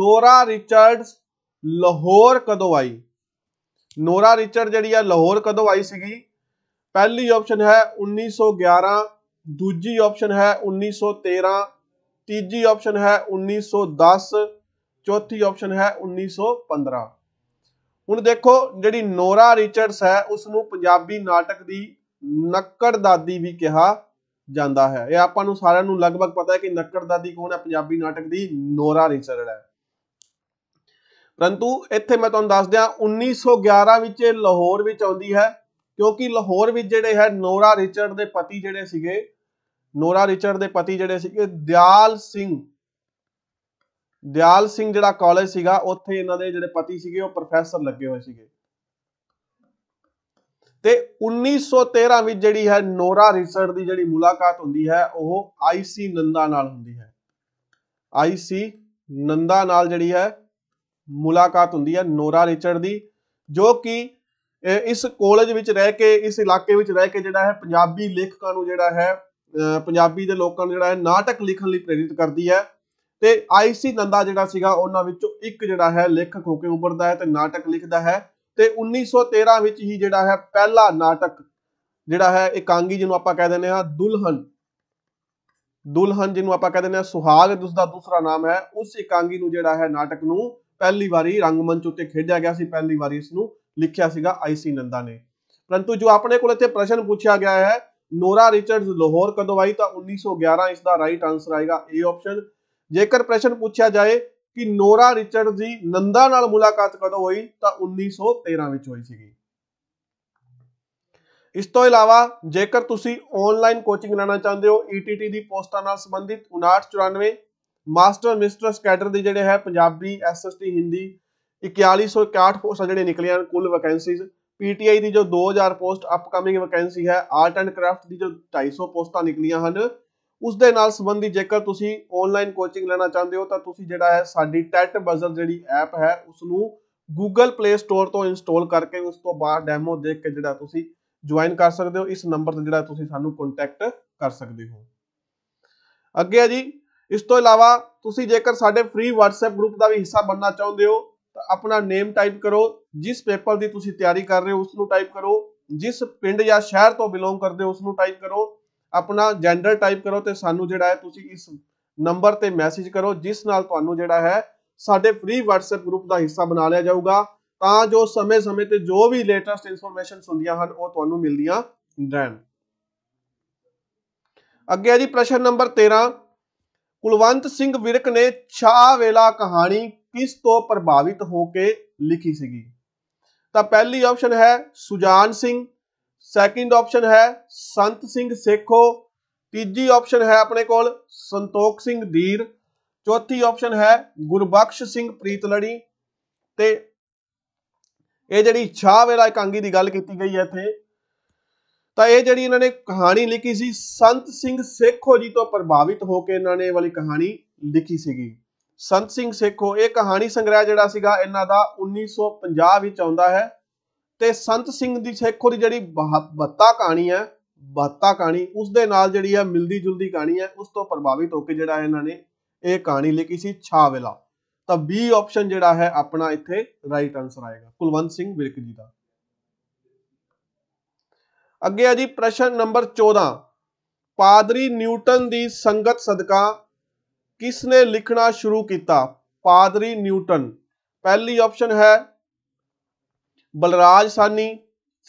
ਨੋਰਾ ਰਿਚਰਡਸ ਲਾਹੌਰ ਕਦੋਂ ਆਈ ਨੋਰਾ ਰਿਚਰਡ ਜਿਹੜੀ ਆ ਲਾਹੌਰ ਕਦੋਂ ਆਈ ਸੀਗੀ ਪਹਿਲੀ ਆਪਸ਼ਨ ਹੈ 1911 ਦੂਜੀ ਆਪਸ਼ਨ ਹੈ 1913 ਤੀਜੀ ਆਪਸ਼ਨ ਹੈ 1910 ਚੌਥੀ ਆਪਸ਼ਨ ਹੈ 1915 ਹੁਣ ਦੇਖੋ ਜਿਹੜੀ ਨੋਰਾ ਰਿਚਰਡਸ ਹੈ ਉਸ ਨੂੰ ਪੰਜਾਬੀ ਨਾਟਕ ਦੀ ਨੱਕੜ ਦਾਦੀ ਵੀ ਕਿਹਾ ਜਾਂਦਾ ਹੈ ਇਹ ਆਪਾਂ ਨੂੰ ਸਾਰਿਆਂ ਨੂੰ ਲਗਭਗ ਪਤਾ ਹੈ ਕਿ ਨੱਕੜ ਦਾਦੀ ਕੌਣ ਹੈ ਪੰਜਾਬੀ ਨਾਟਕ ਦੀ ਨੋਰਾ ਰਿਚਰਡ ਹੈ ਪਰੰਤੂ ਇੱਥੇ ਮੈਂ ਤੁਹਾਨੂੰ ਦੱਸ ਦਿਆਂ 1911 ਵਿੱਚ ਇਹ ਲਾਹੌਰ ਵਿੱਚ ਆਉਂਦੀ ਹੈ ਕਿਉਂਕਿ ਲਾਹੌਰ ਵਿੱਚ ਜਿਹੜੇ ਹੈ ਨੋਰਾ ਰਿਚਰਡ ਦੇ ਪਤੀ ਜਿਹੜੇ ਸੀਗੇ ਨੋਰਾ ਰਿਚਰਡ ਦੇ ਪਤੀ ਜਿਹੜੇ ਸੀਗੇ ਦਿਆਲ ਸਿੰਘ ਦਿਆਲ ਸਿੰਘ ਜਿਹੜਾ ਕਾਲਜ ਸੀਗਾ ਉੱਥੇ ਇਹਨਾਂ ਦੇ ਜਿਹੜੇ ਪਤੀ ਸੀਗੇ ਉਹ ਪ੍ਰੋਫੈਸਰ ਲੱਗੇ ਹੋਏ ਸੀਗੇ ਤੇ 1913 ਵਿੱਚ ਜਿਹੜੀ ਹੈ ਨੋਰਾ ਰਿਚਰਡ ਦੀ ਜਿਹੜੀ ਮੁਲਾਕਾਤ ਹੁੰਦੀ ਹੈ ਉਹ ਆਈਸੀ ਨੰਦਾ ਨਾਲ ਹੁੰਦੀ ਹੈ ਆਈਸੀ ਨੰਦਾ ਨਾਲ ਜਿਹੜੀ ਹੈ ਮੁਲਾਕਾਤ ਹੁੰਦੀ ਹੈ ਨੋਰਾ ਰਿਚਰਡ ਦੀ ਜੋ ਕਿ ਇਸ ਕਾਲਜ ਵਿੱਚ ਰਹਿ ਕੇ ਇਸ ਇਲਾਕੇ ਵਿੱਚ ਰਹਿ ਕੇ ਜਿਹੜਾ ਹੈ ਪੰਜਾਬੀ ਲੇਖਕਾਂ ਨੂੰ ਜਿਹੜਾ ਹੈ ਪੰਜਾਬੀ ਦੇ ਲੋਕਾਂ ਨੂੰ ਜਿਹੜਾ ਹੈ ਨਾਟਕ ਲਿਖਣ ਲਈ ਪ੍ਰੇਰਿਤ ਕਰਦੀ ਹੈ ਤੇ ਆਈਸੀ ਨੰਦਾ ਜਿਹੜਾ ਸੀਗਾ ਉਹਨਾਂ ਵਿੱਚੋਂ ਇੱਕ ਜਿਹੜਾ ਹੈ ਲੇਖਕ ਹੋ ਕੇ ਉੱਭਰਦਾ ਹੈ ਤੇ ਨਾਟਕ ਲਿਖਦਾ ਹੈ ਤੇ 1913 ਵਿੱਚ ਹੀ ਜਿਹੜਾ ਹੈ ਪਹਿਲਾ ਨਾਟਕ ਜਿਹੜਾ ਹੈ ਇਕਾਂਗੀ ਜਿਹਨੂੰ ਆਪਾਂ ਕਹਿ ਦਿੰਦੇ ਹਾਂ ਦੁਲਹਨ ਦੁਲਹਨ ਜਿਹਨੂੰ ਆਪਾਂ ਕਹਿ ਦਿੰਦੇ ਹਾਂ ਸੁਹਾਗ ਉਸ ਦਾ ਦੂਸਰਾ ਨਾਮ ਹੈ ਉਸ ਇਕਾਂਗੀ ਨੂੰ ਜਿਹੜਾ ਹੈ ਨਾਟਕ ਨੂੰ ਪਹਿਲੀ ਵਾਰੀ ਰੰਗਮੰਚ ਉੱਤੇ ਖੇਡਿਆ ਗਿਆ ਸੀ ਪਹਿਲੀ ਵਾਰੀ ਇਸ ਨੂੰ ਲਿਖਿਆ ਸੀਗਾ ਆਈਸੀ ਨੰਦਾ ਨੇ ਪਰੰਤੂ ਜੋ ਆਪਣੇ ਕੋਲ ਇੱਥੇ ਪ੍ਰਸ਼ਨ ਪੁੱਛਿਆ ਗਿਆ ਹੈ ਨੋਰਾ ਰਿਚਰਡਸ ਲਾਹੌਰ ਕਦੋਂ ਆਈ ਤਾਂ 1911 ਇਸ ਦਾ ਰਾਈਟ ਆਨਸਰ ਆਏਗਾ ਏ ਆਪਸ਼ਨ ਜੇਕਰ ਪ੍ਰਸ਼ਨ ਪੁੱਛਿਆ ਜਾਏ ਕਿ ਨੋਰਾ ਰਿਚਰਡ ਦੀ ਨੰਦਾ ਨਾਲ ਮੁਲਾਕਾਤ ਕਦੋਂ ਹੋਈ ਤਾਂ 1913 ਵਿੱਚ ਹੋਈ ਸੀਗੀ ਇਸ ਤੋਂ ਇਲਾਵਾ ਜੇਕਰ ਤੁਸੀਂ ਆਨਲਾਈਨ ਕੋਚਿੰਗ ਲੈਣਾ ਚਾਹੁੰਦੇ ਹੋ ETT ਦੀ ਪੋਸਟਾਂ ਨਾਲ ਸੰਬੰਧਿਤ 5994 ਮਾਸਟਰ ਮਿਸਟਰਸ ਕੈਡਰ ਦੇ ਜਿਹੜੇ ਹੈ ਪੰਜਾਬੀ SST ਹਿੰਦੀ 4161 ਪੋਸਟਾਂ ਜਿਹੜੇ ਨਿਕਲੀਆਂ ਹਨ ਕੁੱਲ ਵੈਕੈਂਸੀਜ਼ ਪੀਟੀਆਈ ਦੀ ਜੋ 2000 ਪੋਸਟ ਅਪਕਮਿੰਗ ਵੈਕੈਂਸੀ ਹੈ ਆਰਟ ਐਂਡ ਕਰਾਫਟ ਦੀ ਜੋ 250 ਪੋਸਟਾਂ ਨਿਕਲੀਆਂ ਹਨ ਉਸ ਦੇ ਨਾਲ ਸੰਬੰਧੀ ਜੇਕਰ ਤੁਸੀਂ ਆਨਲਾਈਨ ਕੋਚਿੰਗ ਲੈਣਾ ਚਾਹੁੰਦੇ ਹੋ ਤਾਂ ਤੁਸੀਂ ਜਿਹੜਾ ਹੈ ਸਾਡੀ ਟੈਟ ਬਜ਼ਰ ਜਿਹੜੀ ਐਪ ਹੈ ਉਸ ਨੂੰ Google Play Store ਤੋਂ ਇੰਸਟਾਲ ਕਰਕੇ ਉਸ ਤੋਂ ਬਾਅਦ ਡੈਮੋ ਦੇਖ ਕੇ ਜਿਹੜਾ ਤੁਸੀਂ ਜੁਆਇਨ ਕਰ ਸਕਦੇ ਹੋ ਇਸ ਨੰਬਰ ਤੇ ਜਿਹੜਾ ਤੁਸੀਂ ਸਾਨੂੰ ਕੰਟੈਕਟ ਕਰ ਸਕਦੇ ਹੋ ਅੱਗੇ ਆ ਜੀ ਇਸ ਤੋਂ ਇਲਾਵਾ ਤੁਸੀਂ ਜੇਕਰ ਸਾਡੇ ਫ੍ਰੀ WhatsApp ਗਰੁੱਪ ਦਾ ਵੀ ਹਿੱਸਾ ਬਣਨਾ ਚਾਹੁੰਦੇ ਹੋ ਤਾਂ ਆਪਣਾ ਨੇਮ ਟਾਈਪ ਕਰੋ ਜਿਸ ਪੇਪਰ ਦੀ ਤੁਸੀਂ ਤਿਆਰੀ ਕਰ ਰਹੇ ਹੋ ਉਸ ਨੂੰ ਟਾਈਪ ਕਰੋ ਜਿਸ ਪਿੰਡ ਜਾਂ ਸ਼ਹਿਰ ਤੋਂ ਬਿਲੋਂਗ ਕਰਦੇ ਹੋ ਉਸ ਨੂੰ ਟਾਈਪ ਕਰੋ ਆਪਣਾ ਜੈਂਡਰ ਟਾਈਪ ਕਰੋ ਤੇ ਸਾਨੂੰ ਜਿਹੜਾ ਹੈ ਤੁਸੀਂ ਇਸ ਨੰਬਰ ਤੇ ਮੈਸੇਜ ਕਰੋ ਜਿਸ ਨਾਲ ਤੁਹਾਨੂੰ ਜਿਹੜਾ ਹੈ ਸਾਡੇ ਫ੍ਰੀ WhatsApp ਗਰੁੱਪ ਦਾ ਹਿੱਸਾ ਬਣਾ ਲਿਆ ਜਾਊਗਾ ਤਾਂ ਜੋ ਸਮੇਂ-ਸਮੇਂ ਤੇ ਜੋ ਵੀ ਲੇਟੈਸਟ ਇਨਫੋਰਮੇਸ਼ਨਸ ਹੁੰਦੀਆਂ ਹਨ ਉਹ ਤੁਹਾਨੂੰ ਮਿਲਦੀਆਂ ਰਹਿਣ ਅੱਗੇ ਹੈ ਜੀ ਪ੍ਰਸ਼ਨ ਨੰਬਰ 13 ਕੁਲਵੰਤ ਸਿੰਘ ਵਿਰਕ ਨੇ ਛਾ ਵੇਲਾ ਕਹਾਣੀ ਕਿਸ ਤੋਂ ਪ੍ਰਭਾਵਿਤ ਹੋ ਕੇ ਲਿਖੀ ਸੀਗੀ ਤਾਂ ਪਹਿਲੀ ਆਪਸ਼ਨ ਹੈ ਸੁਜਾਨ ਸਿੰਘ ਸੈਕਿੰਡ ਆਪਸ਼ਨ ਹੈ ਸੰਤ ਸਿੰਘ ਸੇਖੋ ਤੀਜੀ ਆਪਸ਼ਨ ਹੈ ਆਪਣੇ ਕੋਲ ਸੰਤੋਖ ਸਿੰਘ ਧੀਰ ਚੌਥੀ ਆਪਸ਼ਨ ਹੈ ਗੁਰਬਖਸ਼ ਸਿੰਘ ਪ੍ਰੀਤਲੜੀ ਤੇ ਇਹ ਜਿਹੜੀ ਛਾ ਵੇਲਾ ਇਕਾਂਗੀ ਦੀ ਗੱਲ ਕੀਤੀ ਗਈ ਹੈ ਇੱਥੇ ਤਾਂ ਇਹ ਜਿਹੜੀ ਇਹਨਾਂ ਨੇ ਕਹਾਣੀ ਲਿਖੀ ਸੀ ਸੰਤ ਸਿੰਘ ਸੇਖੋ ਜੀ ਤੋਂ ਪ੍ਰਭਾਵਿਤ ਹੋ ਕੇ ਇਹਨਾਂ ਨੇ ਵਾਲੀ ਕਹਾਣੀ ਲਿਖੀ ਸੀਗੀ ਸੰਤ ਸਿੰਘ ਸੇਖੋ ਇਹ ਕਹਾਣੀ ਸੰਗ੍ਰਹਿ ਜਿਹੜਾ ਸੀਗਾ ਇਹਨਾਂ ਦਾ 1950 ਵਿੱਚ ਆਉਂਦਾ ਹੈ ਤੇ ਸੰਤ ਸਿੰਘ ਦੀ ਸੇਖੋ ਦੀ ਜਿਹੜੀ ਬੱਤਾ ਕਹਾਣੀ ਹੈ ਬੱਤਾ ਕਹਾਣੀ ਉਸ ਦੇ ਨਾਲ ਜਿਹੜੀ ਹੈ ਮਿਲਦੀ ਜੁਲਦੀ ਕਹਾਣੀ ਹੈ ਉਸ ਤੋਂ ਪ੍ਰਭਾਵਿਤ ਹੋ ਕੇ ਜਿਹੜਾ ਇਹਨਾਂ ਨੇ ਇਹ ਕਹਾਣੀ ਲਿਖੀ ਸੀ ਛਾਵੇਲਾ ਤਾਂ B ਆਪਸ਼ਨ ਜਿਹੜਾ ਹੈ ਆਪਣਾ ਇੱਥੇ ਰਾਈਟ ਆਨਸਰ ਆਏਗਾ ਕੁਲਵੰਤ ਸਿੰਘ ਵਿਰਕ ਜੀ ਦਾ ਅੱਗੇ ਆ ਜੀ ਪ੍ਰਸ਼ਨ ਨੰਬਰ 14 ਪਾਦਰੀ ਨਿਊਟਨ ਦੀ ਸੰਗਤ ਸਦਕਾ ਕਿਸ ਨੇ ਲਿਖਣਾ ਸ਼ੁਰੂ ਕੀਤਾ ਪਾਦਰੀ ਨਿਊਟਨ ਪਹਿਲੀ ਆਪਸ਼ਨ ਹੈ ਬਲਰਾਜ ਸਾਨੀ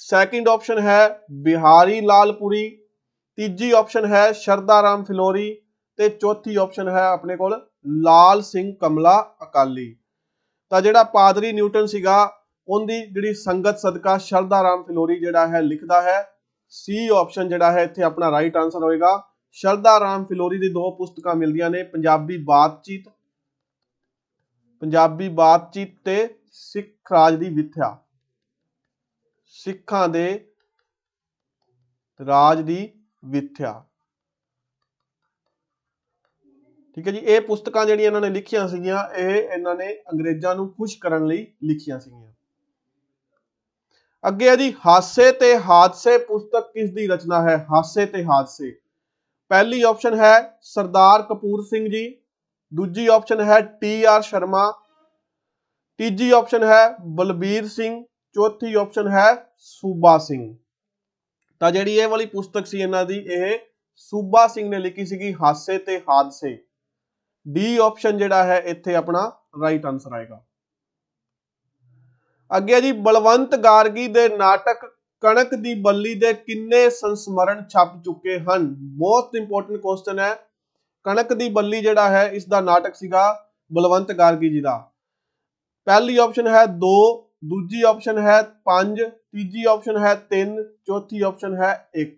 ਸੈਕਿੰਡ ਆਪਸ਼ਨ ਹੈ ਬਿਹਾਰੀ ਲਾਲਪੁਰੀ ਤੀਜੀ ਆਪਸ਼ਨ ਹੈ ਸ਼ਰਦਾ ਰਾਮ ਫਿਲੋਰੀ ਤੇ ਚੌਥੀ ਆਪਸ਼ਨ ਹੈ ਆਪਣੇ ਕੋਲ ਲਾਲ ਸਿੰਘ ਕਮਲਾ ਅਕਾਲੀ ਤਾਂ ਜਿਹੜਾ ਪਾਦਰੀ ਨਿਊਟਨ ਸੀਗਾ ਉਹਦੀ ਜਿਹੜੀ ਸੰਗਤ ਸਦਕਾ ਸ਼ਰਦਾ ਰਾਮ ਫਿਲੋਰੀ ਜਿਹੜਾ ਹੈ ਲਿਖਦਾ ਹੈ ਸੀ ਆਪਸ਼ਨ ਜਿਹੜਾ ਹੈ ਇੱਥੇ ਆਪਣਾ ਰਾਈਟ ਆਨਸਰ ਹੋਏਗਾ ਸ਼ਰਦਾ ਰਾਮ ਫਿਲੋਰੀ ਦੀ ਦੋ ਪੁਸਤਕਾਂ ਮਿਲਦੀਆਂ ਨੇ ਪੰਜਾਬੀ ਬਾਤਚੀਤ ਪੰਜਾਬੀ ਬਾਤਚੀਤ ਤੇ ਸਿੱਖ ਰਾਜ ਦੀ ਵਿਥਿਆ ਸਿੱਖਾਂ ਦੇ ਰਾਜ ਦੀ ਵਿਥਿਆ ਠੀਕ ਹੈ ਜੀ ਇਹ ਪੁਸਤਕਾਂ ਜਿਹੜੀਆਂ ਇਹਨਾਂ ਨੇ ਲਿਖੀਆਂ ਸੀਗੀਆਂ ਇਹ ਇਹਨਾਂ ਨੇ ਅੰਗਰੇਜ਼ਾਂ ਨੂੰ ਖੁਸ਼ ਕਰਨ ਲਈ ਲਿਖੀਆਂ ਸੀਗੀਆਂ ਅੱਗੇ ਹੈ ਜੀ ਹਾਸੇ ਤੇ ਹਾਦਸੇ ਪੁਸਤਕ ਕਿਸ ਦੀ ਰਚਨਾ ਹੈ ਹਾਸੇ ਤੇ ਹਾਦਸੇ ਪਹਿਲੀ ਆਪਸ਼ਨ ਹੈ ਸਰਦਾਰ ਕਪੂਰ ਸਿੰਘ ਜੀ ਦੂਜੀ ਆਪਸ਼ਨ ਹੈ ਟੀ ਆਰ ਸ਼ਰਮਾ ਤੀਜੀ ਆਪਸ਼ਨ ਹੈ ਬਲਬੀਰ ਸਿੰਘ ਚੌਥੀ ਆਪਸ਼ਨ ਹੈ ਸੂਬਾ ਸਿੰਘ ਤਾਂ ਜਿਹੜੀ ਇਹ ਵਾਲੀ ਪੁਸਤਕ ਸੀ ਇਹਨਾਂ ਦੀ ਇਹ ਸੂਬਾ ਸਿੰਘ ਨੇ ਲਿਖੀ ਸੀਗੀ ਹਾਸੇ ਤੇ ਹਾਦਸੇ ਡੀ ਆਪਸ਼ਨ ਜਿਹੜਾ ਹੈ ਇੱਥੇ ਆਪਣਾ ਰਾਈਟ ਆਨਸਰ ਆਏਗਾ ਅੱਗੇ ਜੀ ਬਲਵੰਤ ਗਾਰਗੀ ਦੇ ਨਾਟਕ ਕਣਕ ਦੀ ਬੱਲੀ ਦੇ ਕਿੰਨੇ ਸੰਸਮਰਣ ਛਪ ਚੁੱਕੇ ਹਨ ਮੋਸਟ ਇੰਪੋਰਟੈਂਟ ਕੁਐਸਚਨ ਹੈ ਕਣਕ ਦੀ ਬੱਲੀ ਜਿਹੜਾ ਹੈ ਇਸ ਦਾ ਨਾਟਕ ਸੀਗਾ ਬਲਵੰਤ ਗਾਰਗੀ ਜੀ ਦਾ ਪਹਿਲੀ ਆਪਸ਼ਨ ਹੈ 2 ਦੂਜੀ ਆਪਸ਼ਨ ਹੈ 5 ਤੀਜੀ ਆਪਸ਼ਨ ਹੈ 3 ਚੌਥੀ ਆਪਸ਼ਨ ਹੈ 1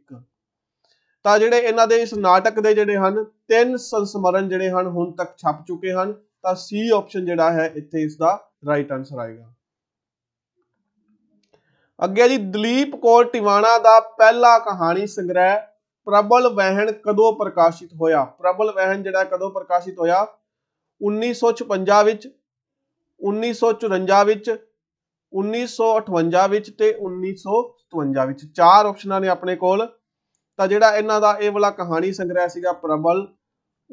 ਤਾਂ ਜਿਹੜੇ ਇਹਨਾਂ ਦੇ ਇਸ ਨਾਟਕ ਦੇ ਜਿਹੜੇ ਹਨ ਤਿੰਨ ਸੰਸਮਰਨ ਜਿਹੜੇ ਹਨ ਹੁਣ ਤੱਕ ਛਪ ਚੁੱਕੇ ਹਨ ਤਾਂ ਸੀ ਆਪਸ਼ਨ ਜਿਹੜਾ ਹੈ ਇੱਥੇ ਇਸ ਦਾ ਰਾਈਟ ਆਨਸਰ ਆਏਗਾ ਅੱਗੇ ਜੀ ਦਲੀਪ ਕੌਰ ਟਿਵਾਣਾ ਦਾ ਪਹਿਲਾ ਕਹਾਣੀ ਸੰਗ੍ਰਹਿ ਪ੍ਰਬਲ ਵਹਿਣ ਕਦੋਂ ਪ੍ਰਕਾਸ਼ਿਤ ਹੋਇਆ ਪ੍ਰਬਲ ਵਹਿਣ ਜਿਹੜਾ ਕਦੋਂ ਪ੍ਰਕਾਸ਼ਿਤ ਹੋਇਆ 1956 ਵਿੱਚ 1954 ਵਿੱਚ 1958 ਵਿੱਚ ਤੇ 1957 ਵਿੱਚ ਚਾਰ ਆਪਸ਼ਨਾਂ ਨੇ ਆਪਣੇ ਕੋਲ ਤਾਂ ਜਿਹੜਾ ਇਹਨਾਂ ਦਾ ਇਹ ਵਾਲਾ ਕਹਾਣੀ ਸੰਗ੍ਰਹਿ ਸੀਗਾ ਪ੍ਰਬਲ